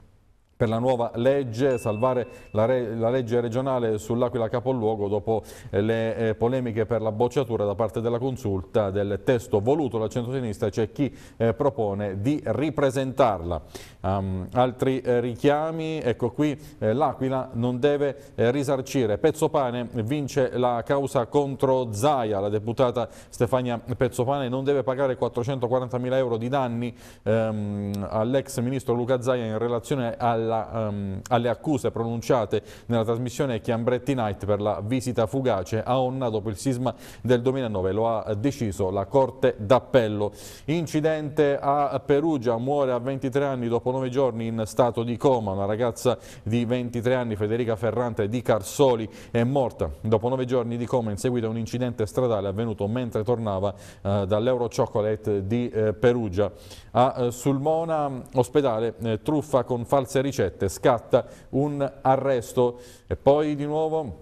per la nuova legge, salvare la, re, la legge regionale sull'Aquila Capoluogo dopo eh, le eh, polemiche per la bocciatura da parte della consulta del testo voluto dal centrosinistra, c'è chi eh, propone di ripresentarla. Um, altri eh, richiami, ecco qui eh, l'Aquila non deve eh, risarcire. Pezzopane vince la causa contro Zaia, la deputata Stefania Pezzopane non deve pagare 440 mila euro di danni ehm, all'ex ministro Luca Zaia in relazione alla, um, alle accuse pronunciate nella trasmissione Chiambretti Night per la visita fugace a Onna dopo il sisma del 2009. Lo ha deciso la Corte d'Appello. Incidente a Perugia, muore a 23 anni dopo nove giorni in stato di coma. Una ragazza di 23 anni, Federica Ferrante di Carsoli, è morta dopo nove giorni di coma in seguito a un incidente stradale avvenuto mentre tornava eh, dall'Euro Chocolate di eh, Perugia. A eh, Sulmona, mm, ospedale, eh, truffa con false ricette, scatta un arresto. E poi di nuovo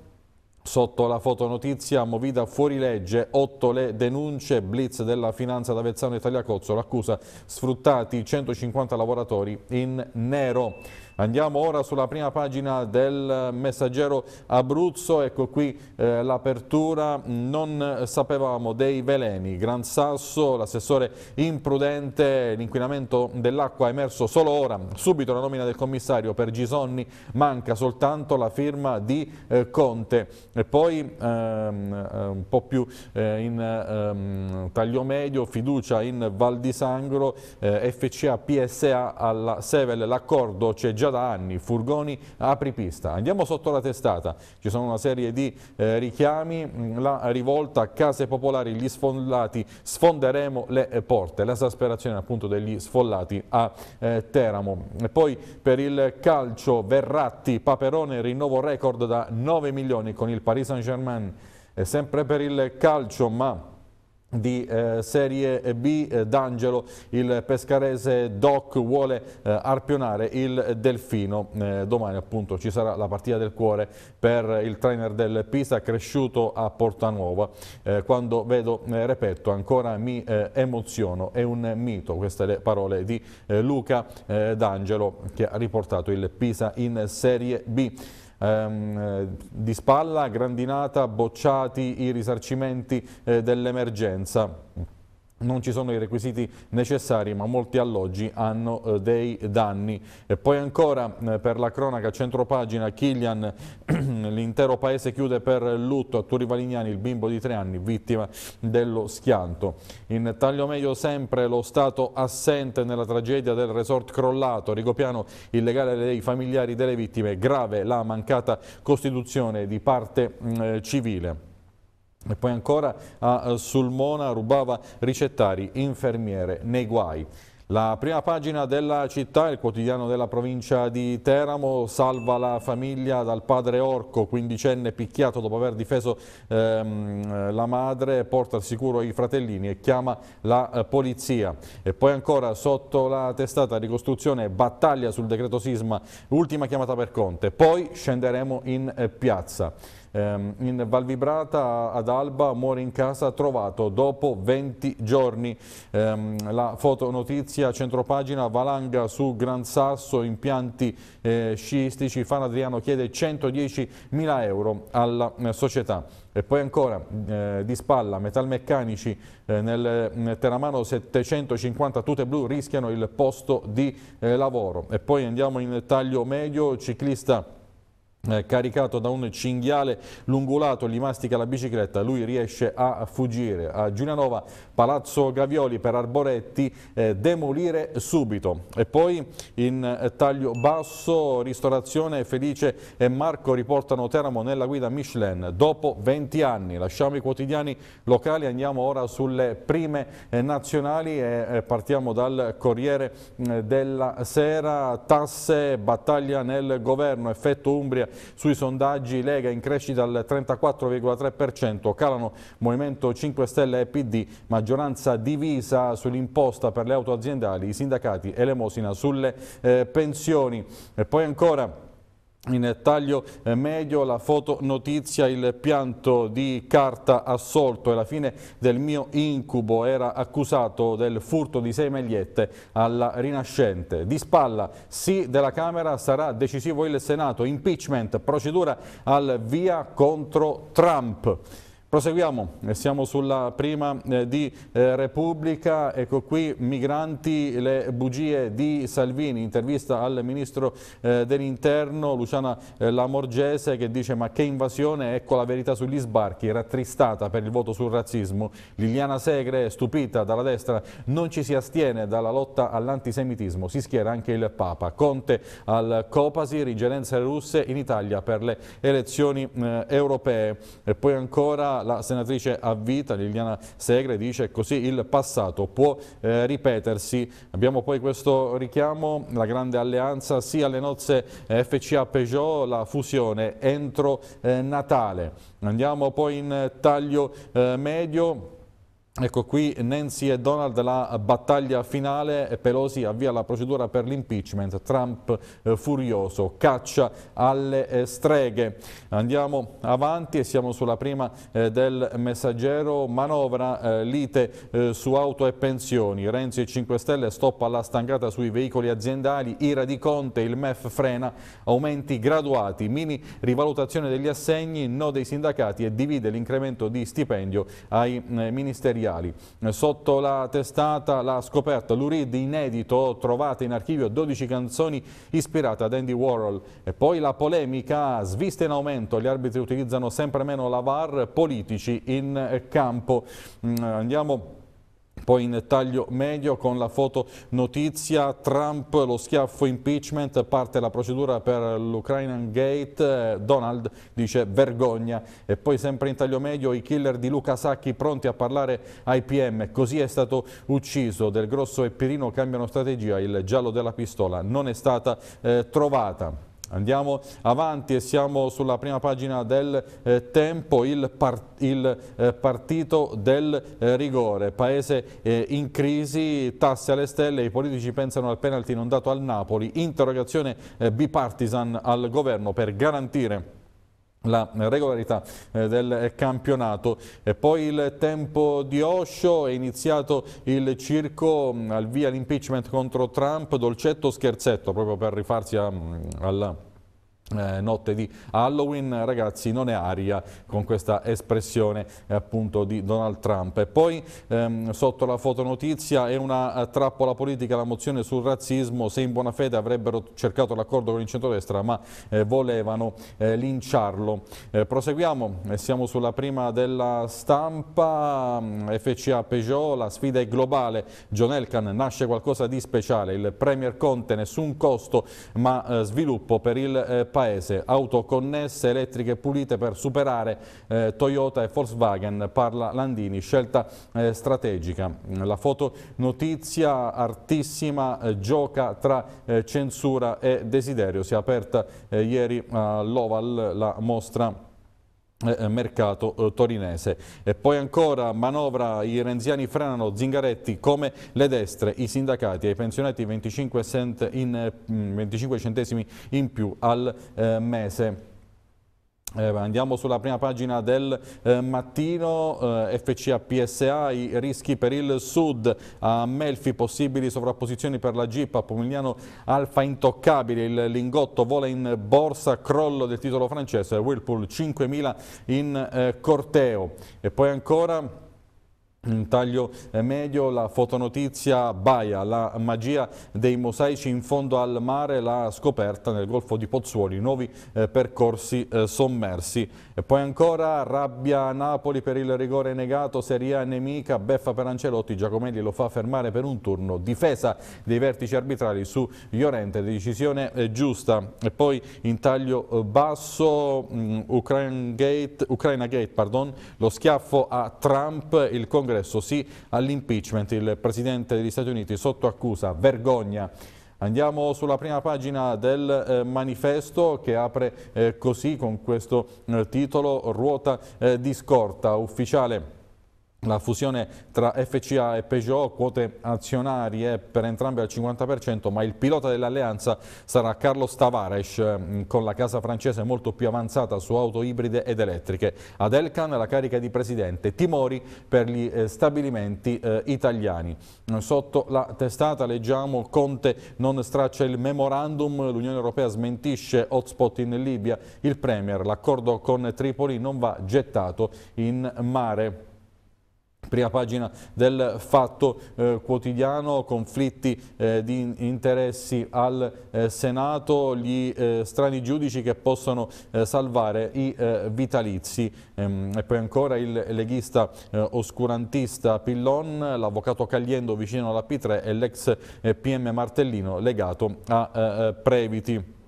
Sotto la fotonotizia, Movida fuorilegge, 8 le denunce, blitz della finanza d'Avezzano e Tagliacozzo, l'accusa sfruttati 150 lavoratori in nero. Andiamo ora sulla prima pagina del messaggero Abruzzo, ecco qui eh, l'apertura, non sapevamo dei veleni, Gran Sasso, l'assessore imprudente, l'inquinamento dell'acqua è emerso solo ora, subito la nomina del commissario per Gisonni, manca soltanto la firma di eh, Conte. E poi ehm, eh, un po' più eh, in ehm, taglio medio, fiducia in Val di Sangro, eh, FCA PSA alla Sevel, l'accordo c'è già da anni, furgoni apripista. Andiamo sotto la testata, ci sono una serie di eh, richiami, mm, la rivolta a case popolari, gli sfollati, sfonderemo le eh, porte, l'esasperazione appunto degli sfollati a eh, Teramo. E poi per il calcio Verratti, Paperone, rinnovo record da 9 milioni con il Paris Saint Germain, sempre per il calcio ma di eh, Serie B eh, D'Angelo, il pescarese Doc vuole eh, arpionare il Delfino eh, domani appunto ci sarà la partita del cuore per il trainer del Pisa cresciuto a Porta Portanuova eh, quando vedo eh, Repetto ancora mi emoziono è un mito, queste le parole di Luca D'Angelo che ha riportato il Pisa in Serie B ehm, eh, di spalla, grandinata, bocciati i risarcimenti eh, dell'emergenza non ci sono i requisiti necessari ma molti alloggi hanno eh, dei danni. E poi ancora eh, per la cronaca centropagina Kilian, l'intero paese chiude per lutto a Turi Valignani il bimbo di tre anni vittima dello schianto. In taglio meglio sempre lo Stato assente nella tragedia del resort crollato, Rigopiano illegale dei familiari delle vittime, grave la mancata costituzione di parte mm, eh, civile. E poi ancora a Sulmona rubava ricettari, infermiere, nei guai. La prima pagina della città, il quotidiano della provincia di Teramo, salva la famiglia dal padre Orco, quindicenne picchiato dopo aver difeso ehm, la madre, porta al sicuro i fratellini e chiama la eh, polizia. E poi ancora sotto la testata ricostruzione, battaglia sul decreto sisma, ultima chiamata per Conte, poi scenderemo in eh, piazza. Ehm, in Valvibrata ad Alba muore in casa trovato dopo 20 giorni. Ehm, la fotonotizia centropagina Valanga su Gran Sasso, impianti eh, sciistici, Fan Adriano chiede 110.000 euro alla eh, società. E poi ancora eh, di spalla, metalmeccanici eh, nel, nel Teramano 750 tute blu rischiano il posto di eh, lavoro. E poi andiamo in taglio medio, ciclista eh, caricato da un cinghiale lungulato, gli mastica la bicicletta, lui riesce a fuggire. A Giulianova, Palazzo Gavioli per Arboretti, eh, demolire subito. E poi in eh, taglio basso, Ristorazione, Felice e Marco riportano Teramo nella guida Michelin dopo 20 anni. Lasciamo i quotidiani locali, andiamo ora sulle prime eh, nazionali e eh, partiamo dal Corriere mm, della Sera, tasse, battaglia nel governo, effetto Umbria sui sondaggi Lega in crescita al 34,3%, calano Movimento 5 Stelle e PD, maggioranza divisa sull'imposta per le auto aziendali, i sindacati e l'emosina sulle eh, pensioni. E poi ancora... In taglio eh, medio la fotonotizia, il pianto di carta assolto e la fine del mio incubo era accusato del furto di sei magliette alla Rinascente. Di spalla sì della Camera sarà decisivo il Senato, impeachment, procedura al via contro Trump. Proseguiamo, siamo sulla prima eh, di eh, Repubblica, ecco qui migranti, le bugie di Salvini, intervista al ministro eh, dell'interno Luciana Lamorgese che dice ma che invasione, ecco la verità sugli sbarchi, rattristata per il voto sul razzismo, Liliana Segre stupita dalla destra, non ci si astiene dalla lotta all'antisemitismo, si schiera anche il Papa, Conte al Copasi, rigerenze russe in Italia per le elezioni europee e poi ancora la senatrice a vita Liliana Segre dice così il passato può eh, ripetersi. Abbiamo poi questo richiamo, la grande alleanza sia sì, alle nozze eh, FCA-Peugeot, la fusione entro eh, Natale. Andiamo poi in taglio eh, medio Ecco qui Nancy e Donald la battaglia finale, Pelosi avvia la procedura per l'impeachment, Trump eh, furioso, caccia alle eh, streghe. Andiamo avanti e siamo sulla prima eh, del messaggero, manovra, eh, lite eh, su auto e pensioni, Renzi e 5 Stelle stop alla stangata sui veicoli aziendali, ira di Conte, il MEF frena, aumenti graduati, mini rivalutazione degli assegni, no dei sindacati e divide l'incremento di stipendio ai eh, ministeri materiali. Sotto la testata la scoperta, l'URID inedito, trovate in archivio 12 canzoni ispirate ad Andy Warhol. E poi la polemica svista in aumento, gli arbitri utilizzano sempre meno la VAR, politici in campo. Mm, andiamo poi in taglio medio con la foto notizia Trump, lo schiaffo impeachment, parte la procedura per l'Ukraian Gate, Donald dice vergogna. E poi sempre in taglio medio i killer di Luca Sacchi pronti a parlare ai PM, così è stato ucciso. Del Grosso e Pirino cambiano strategia, il giallo della pistola non è stata eh, trovata. Andiamo avanti e siamo sulla prima pagina del eh, tempo, il, par il eh, partito del eh, rigore, paese eh, in crisi, tasse alle stelle, i politici pensano al penalty non dato al Napoli, interrogazione eh, bipartisan al governo per garantire la regolarità eh, del eh, campionato. E poi il tempo di Osho, è iniziato il circo mm, al via l'impeachment contro Trump, dolcetto scherzetto, proprio per rifarsi mm, alla eh, notte di Halloween, ragazzi non è aria con questa espressione eh, appunto di Donald Trump. E poi ehm, sotto la fotonotizia è una eh, trappola politica la mozione sul razzismo, se in buona fede avrebbero cercato l'accordo con il centrodestra ma eh, volevano eh, linciarlo. proseguiamo, siamo sulla prima della stampa, FCA Peugeot, la sfida è globale, John Elkan nasce qualcosa di speciale, il Premier Conte nessun costo ma sviluppo per il Paese paese, auto connesse, elettriche pulite per superare eh, Toyota e Volkswagen, parla Landini, scelta eh, strategica. La fotonotizia artissima eh, gioca tra eh, censura e desiderio, si è aperta eh, ieri all'Oval la mostra eh, eh, mercato eh, torinese. E poi ancora manovra, i renziani frenano Zingaretti come le destre, i sindacati e i pensionati 25, in, 25 centesimi in più al eh, mese. Eh, andiamo sulla prima pagina del eh, mattino, eh, FCA PSA, i rischi per il sud, a Melfi possibili sovrapposizioni per la GIP, a Pomigliano Alfa intoccabile, il lingotto vola in borsa, crollo del titolo francese, Whirlpool 5.000 in eh, corteo e poi ancora... In taglio eh, medio la fotonotizia Baia, la magia dei mosaici in fondo al mare, la scoperta nel golfo di Pozzuoli, nuovi eh, percorsi eh, sommersi. E poi ancora rabbia Napoli per il rigore negato, Serie A nemica, beffa per Ancelotti, Giacomelli lo fa fermare per un turno, difesa dei vertici arbitrali su Llorente, decisione eh, giusta. E poi in taglio eh, basso mm, Ukraine Gate, Ukraina Gate, pardon, lo schiaffo a Trump, il congresso sì all'impeachment, il presidente degli Stati Uniti sotto accusa, vergogna Andiamo sulla prima pagina del eh, manifesto che apre eh, così con questo eh, titolo Ruota eh, di scorta ufficiale la fusione tra FCA e Peugeot, quote azionarie per entrambe al 50%, ma il pilota dell'alleanza sarà Carlo Tavares, mm, con la casa francese molto più avanzata su auto ibride ed elettriche. Ad Elkan la carica di presidente, timori per gli eh, stabilimenti eh, italiani. Sotto la testata leggiamo Conte non straccia il memorandum, l'Unione Europea smentisce hotspot in Libia, il Premier, l'accordo con Tripoli non va gettato in mare. Prima pagina del Fatto eh, Quotidiano, conflitti eh, di interessi al eh, Senato, gli eh, strani giudici che possono eh, salvare i eh, vitalizi. Ehm, e poi ancora il leghista oscurantista Pillon, l'avvocato Cagliendo vicino alla P3 e l'ex PM Martellino legato a Previti.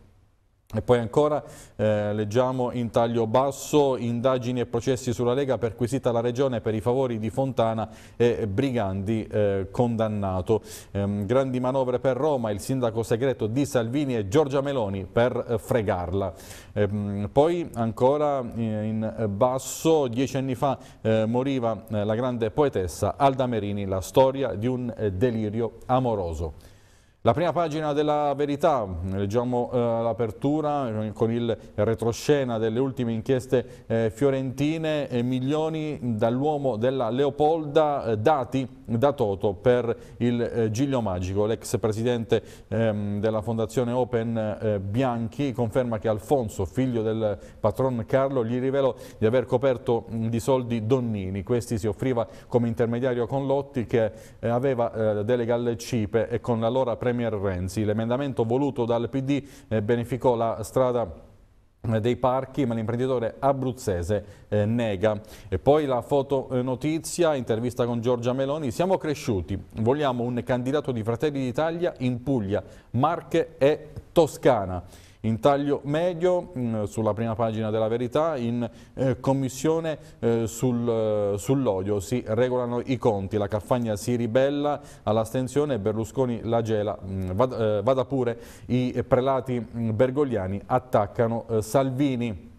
E poi ancora eh, leggiamo in taglio basso indagini e processi sulla Lega perquisita la Regione per i favori di Fontana e Brigandi eh, condannato. Ehm, grandi manovre per Roma, il sindaco segreto di Salvini e Giorgia Meloni per eh, fregarla. Ehm, poi ancora eh, in basso, dieci anni fa eh, moriva eh, la grande poetessa Alda Merini, la storia di un delirio amoroso. La prima pagina della verità, leggiamo eh, l'apertura con il retroscena delle ultime inchieste eh, fiorentine, e eh, milioni dall'uomo della Leopolda eh, dati da Toto per il eh, Giglio Magico. L'ex presidente ehm, della fondazione Open Bianchi conferma che Alfonso, figlio del patron Carlo, gli rivelò di aver coperto mh, di soldi Donnini. Questi si offriva come intermediario con Lotti che aveva delle galle cipe e con l'allora premio Premier Renzi. L'emendamento voluto dal PD eh, beneficò la strada eh, dei parchi, ma l'imprenditore abruzzese eh, nega. E poi la fotonotizia, eh, intervista con Giorgia Meloni, siamo cresciuti, vogliamo un candidato di Fratelli d'Italia in Puglia, Marche e Toscana in taglio medio mh, mm, sulla prima pagina della verità, in eh, commissione eh, sul, eh, sull'odio si regolano i conti, la Caffagna si ribella all'astensione, Berlusconi la gela, mh, mm, vada, eh, vada, pure i prelati mm, bergogliani attaccano eh, Salvini.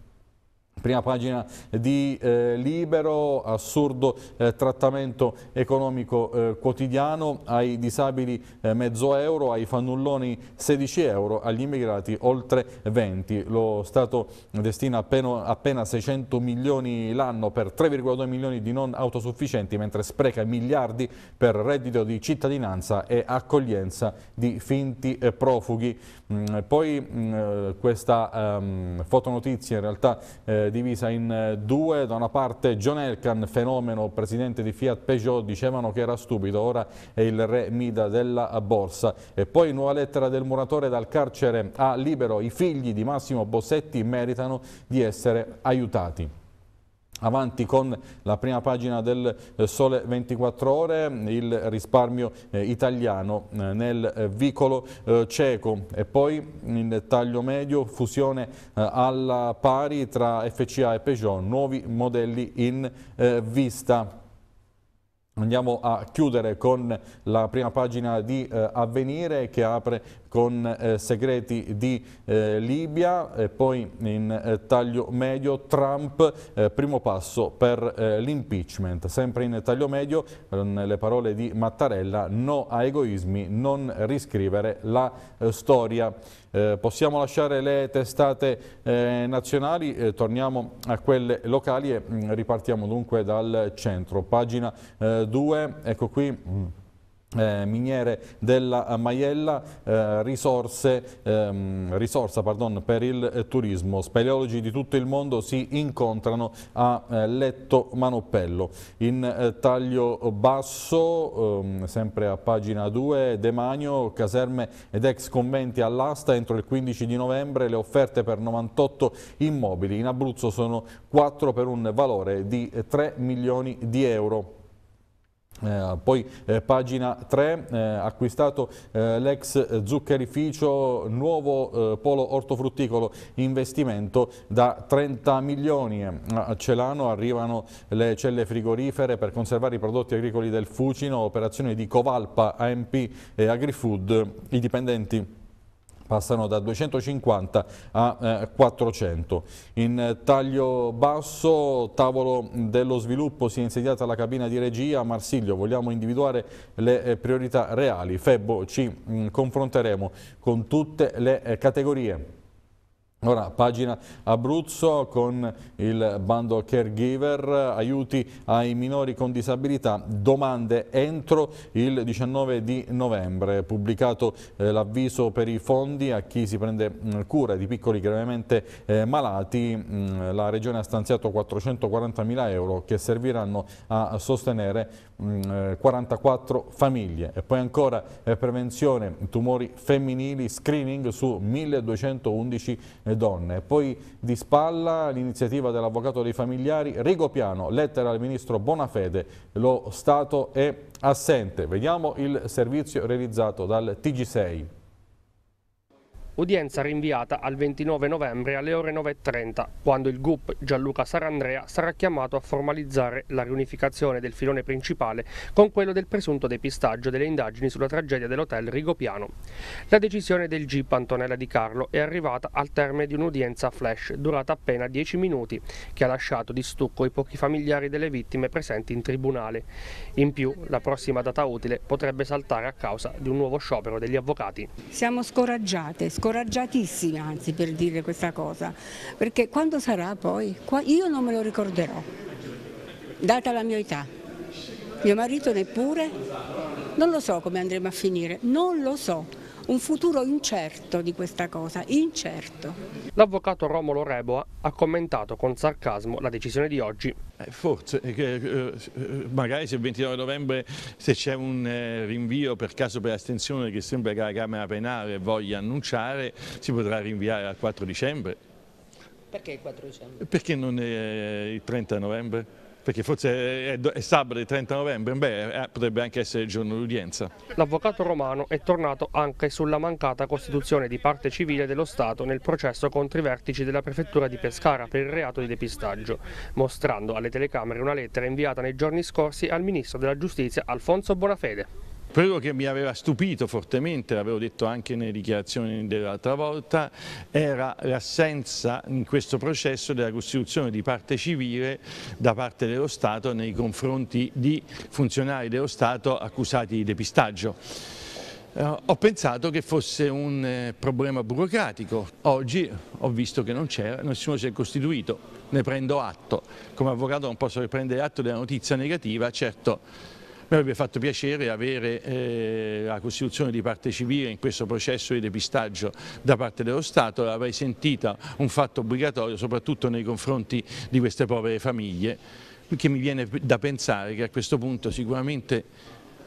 Prima pagina di eh, Libero, assurdo eh, trattamento economico eh, quotidiano, ai disabili eh, mezzo euro, ai fannulloni 16 euro, agli immigrati oltre 20. Lo Stato destina appena, appena 600 milioni l'anno per 3,2 milioni di non autosufficienti, mentre spreca miliardi per reddito di cittadinanza e accoglienza di finti eh, profughi. Mm, poi mm, eh, questa ehm, fotonotizia in realtà eh, divisa in eh, due, da una parte John Elkan, fenomeno presidente di Fiat Peugeot, dicevano che era stupido, ora è il re Mida della borsa. E poi nuova lettera del muratore dal carcere a libero, i figli di Massimo Bossetti meritano di essere aiutati. Avanti con la prima pagina del eh, Sole 24 Ore, il risparmio eh, italiano eh, nel vicolo cieco e poi in taglio medio fusione alla pari tra FCA e Peugeot, nuovi modelli in vista. Andiamo a chiudere con la prima pagina di eh, Avvenire che apre con eh, segreti di eh, Libia e poi in eh, taglio medio Trump, eh, primo passo per eh, l'impeachment. Sempre in taglio medio, ehm, le parole di Mattarella, no a egoismi, non riscrivere la eh, storia. possiamo lasciare le testate nazionali, torniamo a quelle locali e mh, mm, ripartiamo dunque dal centro. Pagina 2, ecco qui... Mh, mm, eh, miniere della Maiella, eh, risorse, ehm, risorsa pardon, per il eh, turismo. Speleologi di tutto il mondo si incontrano a eh, Letto Manoppello. In eh, taglio basso, ehm, sempre a pagina 2, Demanio, caserme ed ex conventi all'asta entro il 15 di novembre, le offerte per 98 immobili. In Abruzzo sono 4 per un valore di 3 eh, milioni di euro. Eh, poi eh, pagina 3, eh, acquistato eh, l'ex zuccherificio, nuovo eh, polo ortofrutticolo, investimento da 30 milioni. A eh, Celano arrivano le celle frigorifere per conservare i prodotti agricoli del Fucino, operazione di Covalpa, AMP e Agrifood. I dipendenti passano da 250 a 400. Eh, In taglio basso, tavolo dello sviluppo, si è insediata la cabina di regia, Marsiglio vogliamo individuare le eh, priorità reali, Febbo ci mm, confronteremo con tutte le eh, categorie Ora pagina Abruzzo con il bando caregiver, aiuti ai minori con disabilità, domande entro il 19 di novembre. Pubblicato eh, l'avviso per i fondi a chi si prende mh, mm, cura di piccoli gravemente eh, malati. Mh, mm, la Regione ha stanziato 440 mila euro che serviranno a sostenere mh, mm, eh, 44 famiglie. E poi ancora eh, prevenzione tumori femminili, screening su 1211 donne. Poi di spalla l'iniziativa dell'avvocato dei familiari Rigopiano, lettera al ministro Bonafede, lo Stato è assente. Vediamo il servizio realizzato dal TG6. Udienza rinviata al 29 novembre alle ore 9.30, quando il GUP Gianluca Sarandrea sarà chiamato a formalizzare la riunificazione del filone principale con quello del presunto depistaggio delle indagini sulla tragedia dell'hotel Rigopiano. La decisione del GIP Antonella Di Carlo è arrivata al termine di un'udienza flash durata appena 10 minuti, che ha lasciato di stucco i pochi familiari delle vittime presenti in tribunale. In più, la prossima data utile potrebbe saltare a causa di un nuovo sciopero degli avvocati. Siamo scoraggiate scoraggiatissima anzi per dire questa cosa, perché quando sarà poi, io non me lo ricorderò, data la mia età, mio marito neppure, non lo so come andremo a finire, non lo so un futuro incerto di questa cosa, incerto. L'avvocato Romolo Reboa ha commentato con sarcasmo la decisione di oggi. Eh, forse, eh, eh magari se il 29 novembre se c'è un eh, rinvio per caso per astensione che sembra che la Camera Penale voglia annunciare, si potrà rinviare al 4 dicembre. Perché il 4 dicembre? Perché non è eh, il 30 novembre? perché forse è, è sabato il 30 novembre, beh, eh, potrebbe anche essere il giorno d'udienza. L'avvocato romano è tornato anche sulla mancata costituzione di parte civile dello Stato nel processo contro i vertici della prefettura di Pescara per il reato di depistaggio, mostrando alle telecamere una lettera inviata nei giorni scorsi al ministro della giustizia Alfonso Bonafede. Quello che mi aveva stupito fortemente, l'avevo detto anche nelle dichiarazioni dell'altra volta, era l'assenza in questo processo della costituzione di parte civile da parte dello Stato nei confronti di funzionari dello Stato accusati di depistaggio. Eh, ho pensato che fosse un eh, problema burocratico, oggi ho visto che non c'era, nessuno si è costituito, ne prendo atto, come avvocato non posso prendere atto della notizia negativa, certo mi avrebbe fatto piacere avere eh, la costituzione di parte civile in questo processo di depistaggio da parte dello Stato, l'avrei sentita un fatto obbligatorio soprattutto nei confronti di queste povere famiglie, che mi viene da pensare che a questo punto sicuramente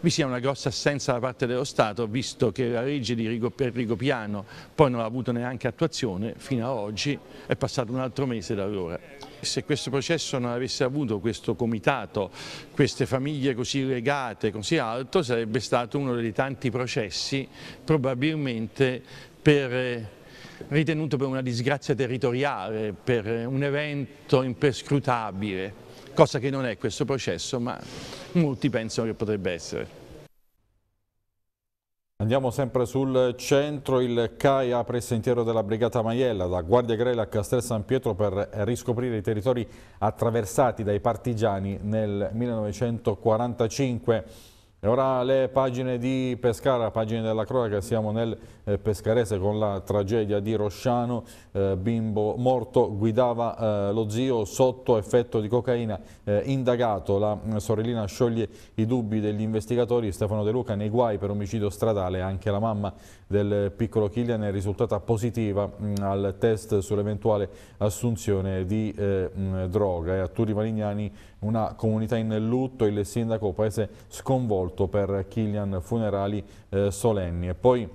vi sia una grossa assenza da parte dello Stato, visto che la legge di Rigo, per Rigopiano poi non ha avuto neanche attuazione, fino ad oggi è passato un altro mese da allora. Se questo processo non avesse avuto questo comitato, queste famiglie così legate, così alto, sarebbe stato uno dei tanti processi probabilmente per eh, ritenuto per una disgrazia territoriale, per un evento imperscrutabile cosa che non è questo processo, ma molti pensano che potrebbe essere. Andiamo sempre sul centro, il CAI apre il sentiero della Brigata Maiella da Guardia Grela a Castel San Pietro per riscoprire i territori attraversati dai partigiani nel 1945. E ora le pagine di Pescara, pagine della cronaca, siamo nel eh, Pescarese con la tragedia di Rosciano, eh, bimbo morto, guidava eh, lo zio sotto effetto di cocaina, eh, indagato, la mm, sorellina scioglie i dubbi degli investigatori, Stefano De Luca nei guai per omicidio stradale, anche la mamma del piccolo Killian è risultata positiva mh, mm, al test sull'eventuale assunzione di mh, eh, mm, droga e a Turi Valignani una comunità in lutto, il sindaco paese sconvolto per Kilian funerali eh, solenni. E poi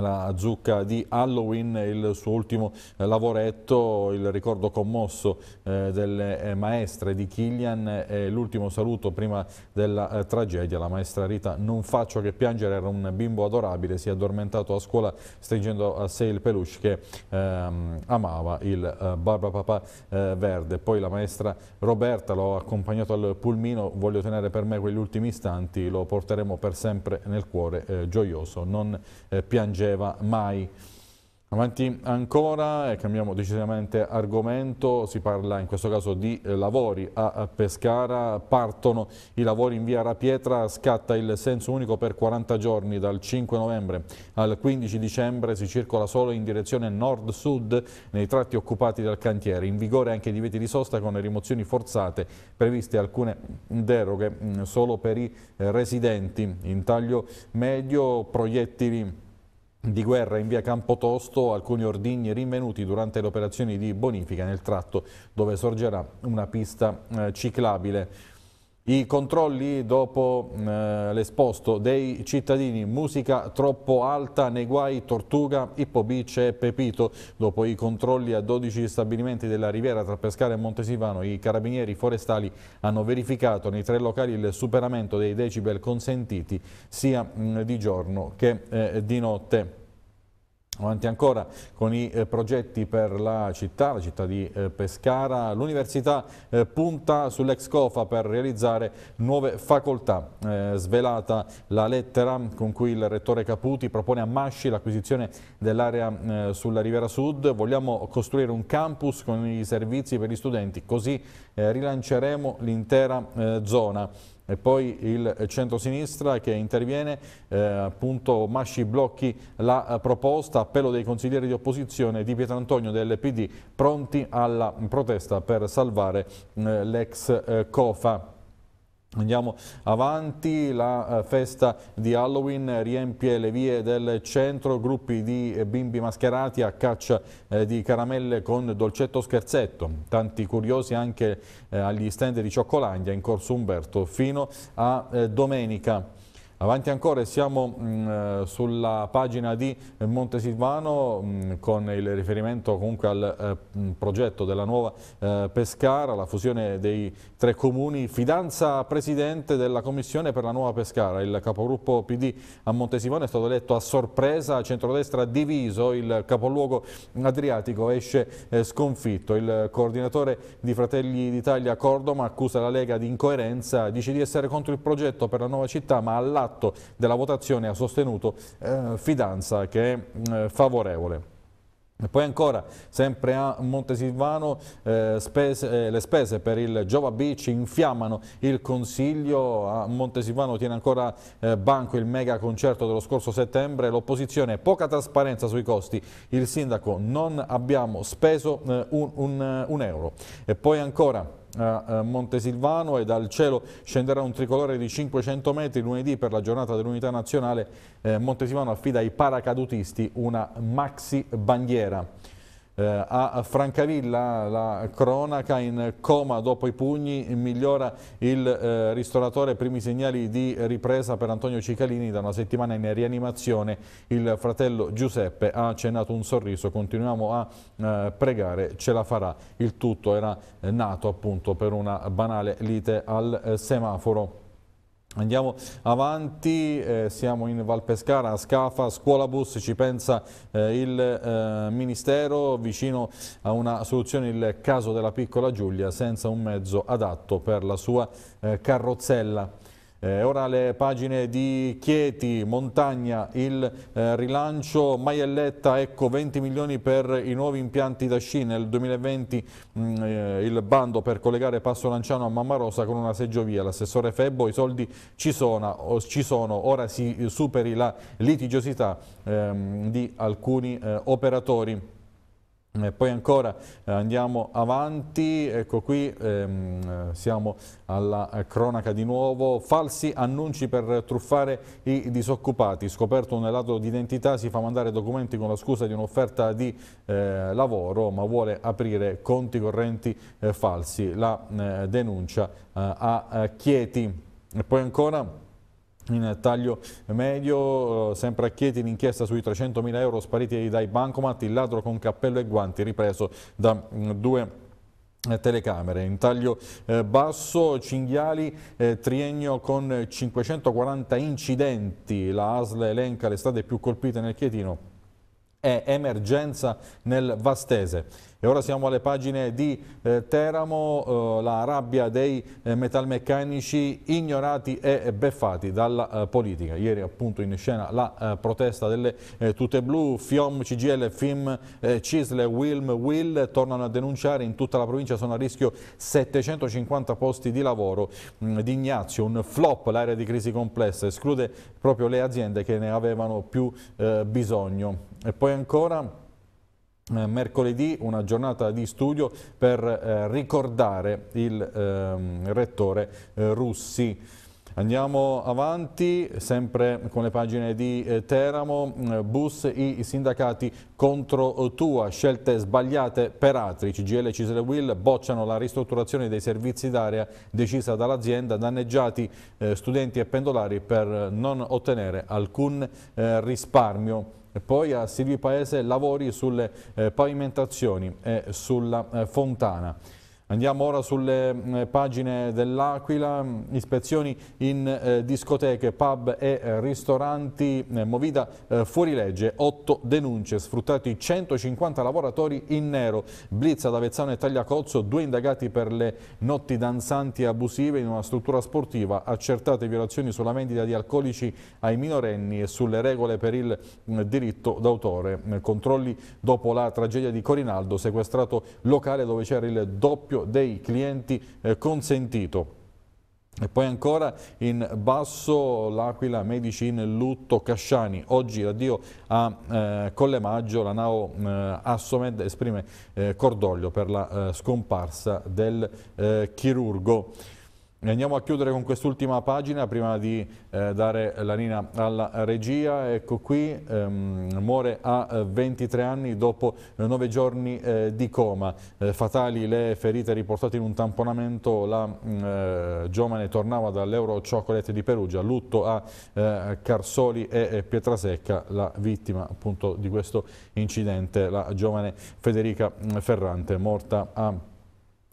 la zucca di Halloween, il suo ultimo eh, lavoretto, il ricordo commosso eh, delle eh, maestre di Killian, e l'ultimo saluto prima della tragedia. La maestra Rita Non faccio che piangere, era un bimbo adorabile, si è addormentato a scuola stringendo a sé il peluche che ehm, amava, il eh, barbapapà verde. Poi la maestra Roberta l'ho accompagnato al pulmino, voglio tenere per me quegli ultimi istanti, lo porteremo per sempre nel cuore gioioso, non piangere correggeva mai. Avanti ancora, e cambiamo decisamente argomento, si parla in questo caso di eh, lavori a Pescara, partono i lavori in via Rapietra, scatta il senso unico per 40 giorni, dal 5 novembre al 15 dicembre si circola solo in direzione nord-sud nei tratti occupati dal cantiere, in vigore anche i divieti di sosta con le rimozioni forzate, previste alcune deroghe mm, solo per i eh, residenti, in taglio medio proiettili di guerra in via Campotosto alcuni ordigni rinvenuti durante le operazioni di bonifica nel tratto dove sorgerà una pista eh, ciclabile. I controlli dopo eh, l'esposto dei cittadini, musica troppo alta nei guai Tortuga, Ippobice e Pepito. Dopo i controlli a 12 stabilimenti della Riviera tra Pescara e Montesivano, i carabinieri forestali hanno verificato nei tre locali il superamento dei decibel consentiti sia mh, di giorno che eh, di notte. Avanti ancora con i eh, progetti per la città, la città di eh, Pescara. L'università eh, punta sull'ex COFA per realizzare nuove facoltà. Eh, svelata la lettera con cui il rettore Caputi propone a Masci l'acquisizione dell'area eh, sulla Riviera Sud. Vogliamo costruire un campus con i servizi per gli studenti, così eh, rilanceremo l'intera zona e poi il centro-sinistra che interviene, eh, appunto Masci blocchi la proposta, appello dei consiglieri di opposizione di Pietrantonio del PD pronti alla protesta per salvare eh, l'ex eh, COFA. Andiamo avanti, la eh, festa di Halloween riempie le vie del centro, gruppi di eh, bimbi mascherati a caccia eh, di caramelle con dolcetto scherzetto, tanti curiosi anche agli stand di cioccolandia in Corso Umberto fino a domenica. Avanti ancora, siamo mh, mm, eh, sulla pagina di Montesilvano mh, mm, con il riferimento comunque al eh, mm, progetto della nuova eh, Pescara, la fusione dei tre comuni. Fidanza presidente della commissione per la nuova Pescara, il capogruppo PD a Montesilvano è stato eletto a sorpresa, centrodestra diviso, il capoluogo adriatico esce eh, sconfitto. Il coordinatore di Fratelli d'Italia Cordoma accusa la Lega di incoerenza, dice di essere contro il progetto per la nuova città ma all'atto all'atto della votazione ha sostenuto eh, fidanza che è eh, favorevole. E poi ancora, sempre a Montesilvano, eh, spese, eh, le spese per il Giova Beach infiammano il Consiglio. A Montesilvano tiene ancora eh, banco il mega concerto dello scorso settembre. L'opposizione, poca trasparenza sui costi. Il sindaco, non abbiamo speso eh, un, un, un euro. E poi ancora a Montesilvano e dal cielo scenderà un tricolore di 500 metri lunedì per la giornata dell'unità nazionale. Eh, Montesilvano affida ai paracadutisti una maxi bandiera. Eh, a Francavilla la cronaca in coma dopo i pugni, migliora il eh, ristoratore, primi segnali di ripresa per Antonio Cicalini, da una settimana in rianimazione il fratello Giuseppe ha accennato un sorriso, continuiamo a eh, pregare, ce la farà, il tutto era eh, nato appunto per una banale lite al eh, semaforo. Andiamo avanti, eh, siamo in Val Pescara, a Scafa, scuola bus, ci pensa eh, il eh, Ministero, vicino a una soluzione il caso della piccola Giulia senza un mezzo adatto per la sua eh, carrozzella. Eh, ora le pagine di Chieti, Montagna, il eh, rilancio, Maielletta, ecco 20 milioni per i nuovi impianti da sci, nel 2020 mh, mm, eh, il bando per collegare Passo Lanciano a Mammarosa con una seggiovia, l'assessore Febbo, i soldi ci sono, ci sono. ora si eh, superi la litigiosità ehm, di alcuni eh, operatori. E poi ancora eh, andiamo avanti, ecco qui ehm, siamo alla eh, cronaca di nuovo, falsi annunci per truffare i disoccupati, scoperto un elato d'identità si fa mandare documenti con la scusa di un'offerta di eh, lavoro ma vuole aprire conti correnti eh, falsi, la eh, denuncia eh, a Chieti. E poi ancora in taglio medio, eh, sempre a Chieti l'inchiesta sui 300.000 euro spariti dai bancomat, il ladro con cappello e guanti ripreso da mm, due eh, telecamere. In taglio eh, basso Cinghiali, triennio con 540 incidenti, la ASL elenca le strade più colpite nel Chietino e emergenza nel Vastese. E ora siamo alle pagine di eh, Teramo, eh, la rabbia dei eh, metalmeccanici ignorati e beffati dalla eh, politica. Ieri appunto in scena la eh, protesta delle eh, tute blu, FIOM, CGL, FIM, CISLE, WILM, WILL tornano a denunciare in tutta la provincia sono a rischio 750 posti di lavoro mh, mm, di Ignazio, un flop l'area di crisi complessa, esclude proprio le aziende che ne avevano più bisogno. E poi ancora... Eh, mercoledì una giornata di studio per eh, ricordare il eh, rettore eh, Russi. Andiamo avanti, sempre con le pagine di eh, Teramo, eh, bus i sindacati contro Tua, scelte sbagliate per altri. CGL e Cisle Will bocciano la ristrutturazione dei servizi d'area decisa dall'azienda, danneggiati studenti e pendolari per non ottenere alcun risparmio e poi a Silvi Paese lavori sulle eh, pavimentazioni e sulla eh, fontana. Andiamo ora sulle mm, pagine dell'Aquila, ispezioni in eh, discoteche, pub e eh, ristoranti, eh, Movida eh, fuorilegge, 8 denunce, sfruttati 150 lavoratori in nero, blitz ad Avezzano e Tagliacozzo, due indagati per le notti danzanti abusive in una struttura sportiva, accertate violazioni sulla vendita di alcolici ai minorenni e sulle regole per il mm, diritto d'autore. Controlli dopo la tragedia di Corinaldo, sequestrato locale dove c'era il doppio dei clienti eh, consentito. E poi ancora in basso l'Aquila, Medici in lutto, Casciani. Oggi l'addio a eh, Collemaggio, la nao eh, Assomed esprime eh, cordoglio per la eh, scomparsa del eh, chirurgo. E andiamo a chiudere con quest'ultima pagina prima di eh, dare la linea alla regia. Ecco qui, ehm, muore a 23 eh, anni dopo 9 eh, giorni eh, di coma. Eh, fatali le ferite riportate in un tamponamento, la mm, eh, giovane tornava dall'Euro Chocolate di Perugia, lutto a Carsoli e Pietrasecca, la vittima appunto di questo incidente, la giovane Federica mm, Ferrante, morta a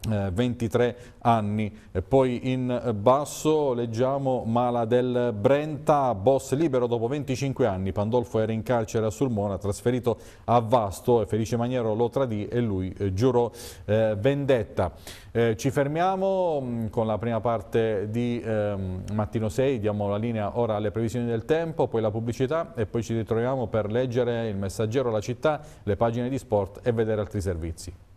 23 eh, anni. E poi in basso leggiamo Mala del Brenta, boss libero dopo 25 anni. Pandolfo era in carcere a Sulmona, trasferito a Vasto e Felice Maniero lo tradì e lui eh, giurò eh, vendetta. Eh, ci fermiamo mh, mm, con la prima parte di eh, Mattino 6, diamo la linea ora alle previsioni del tempo, poi la pubblicità e poi ci ritroviamo per leggere il messaggero, la città, le pagine di sport e vedere altri servizi.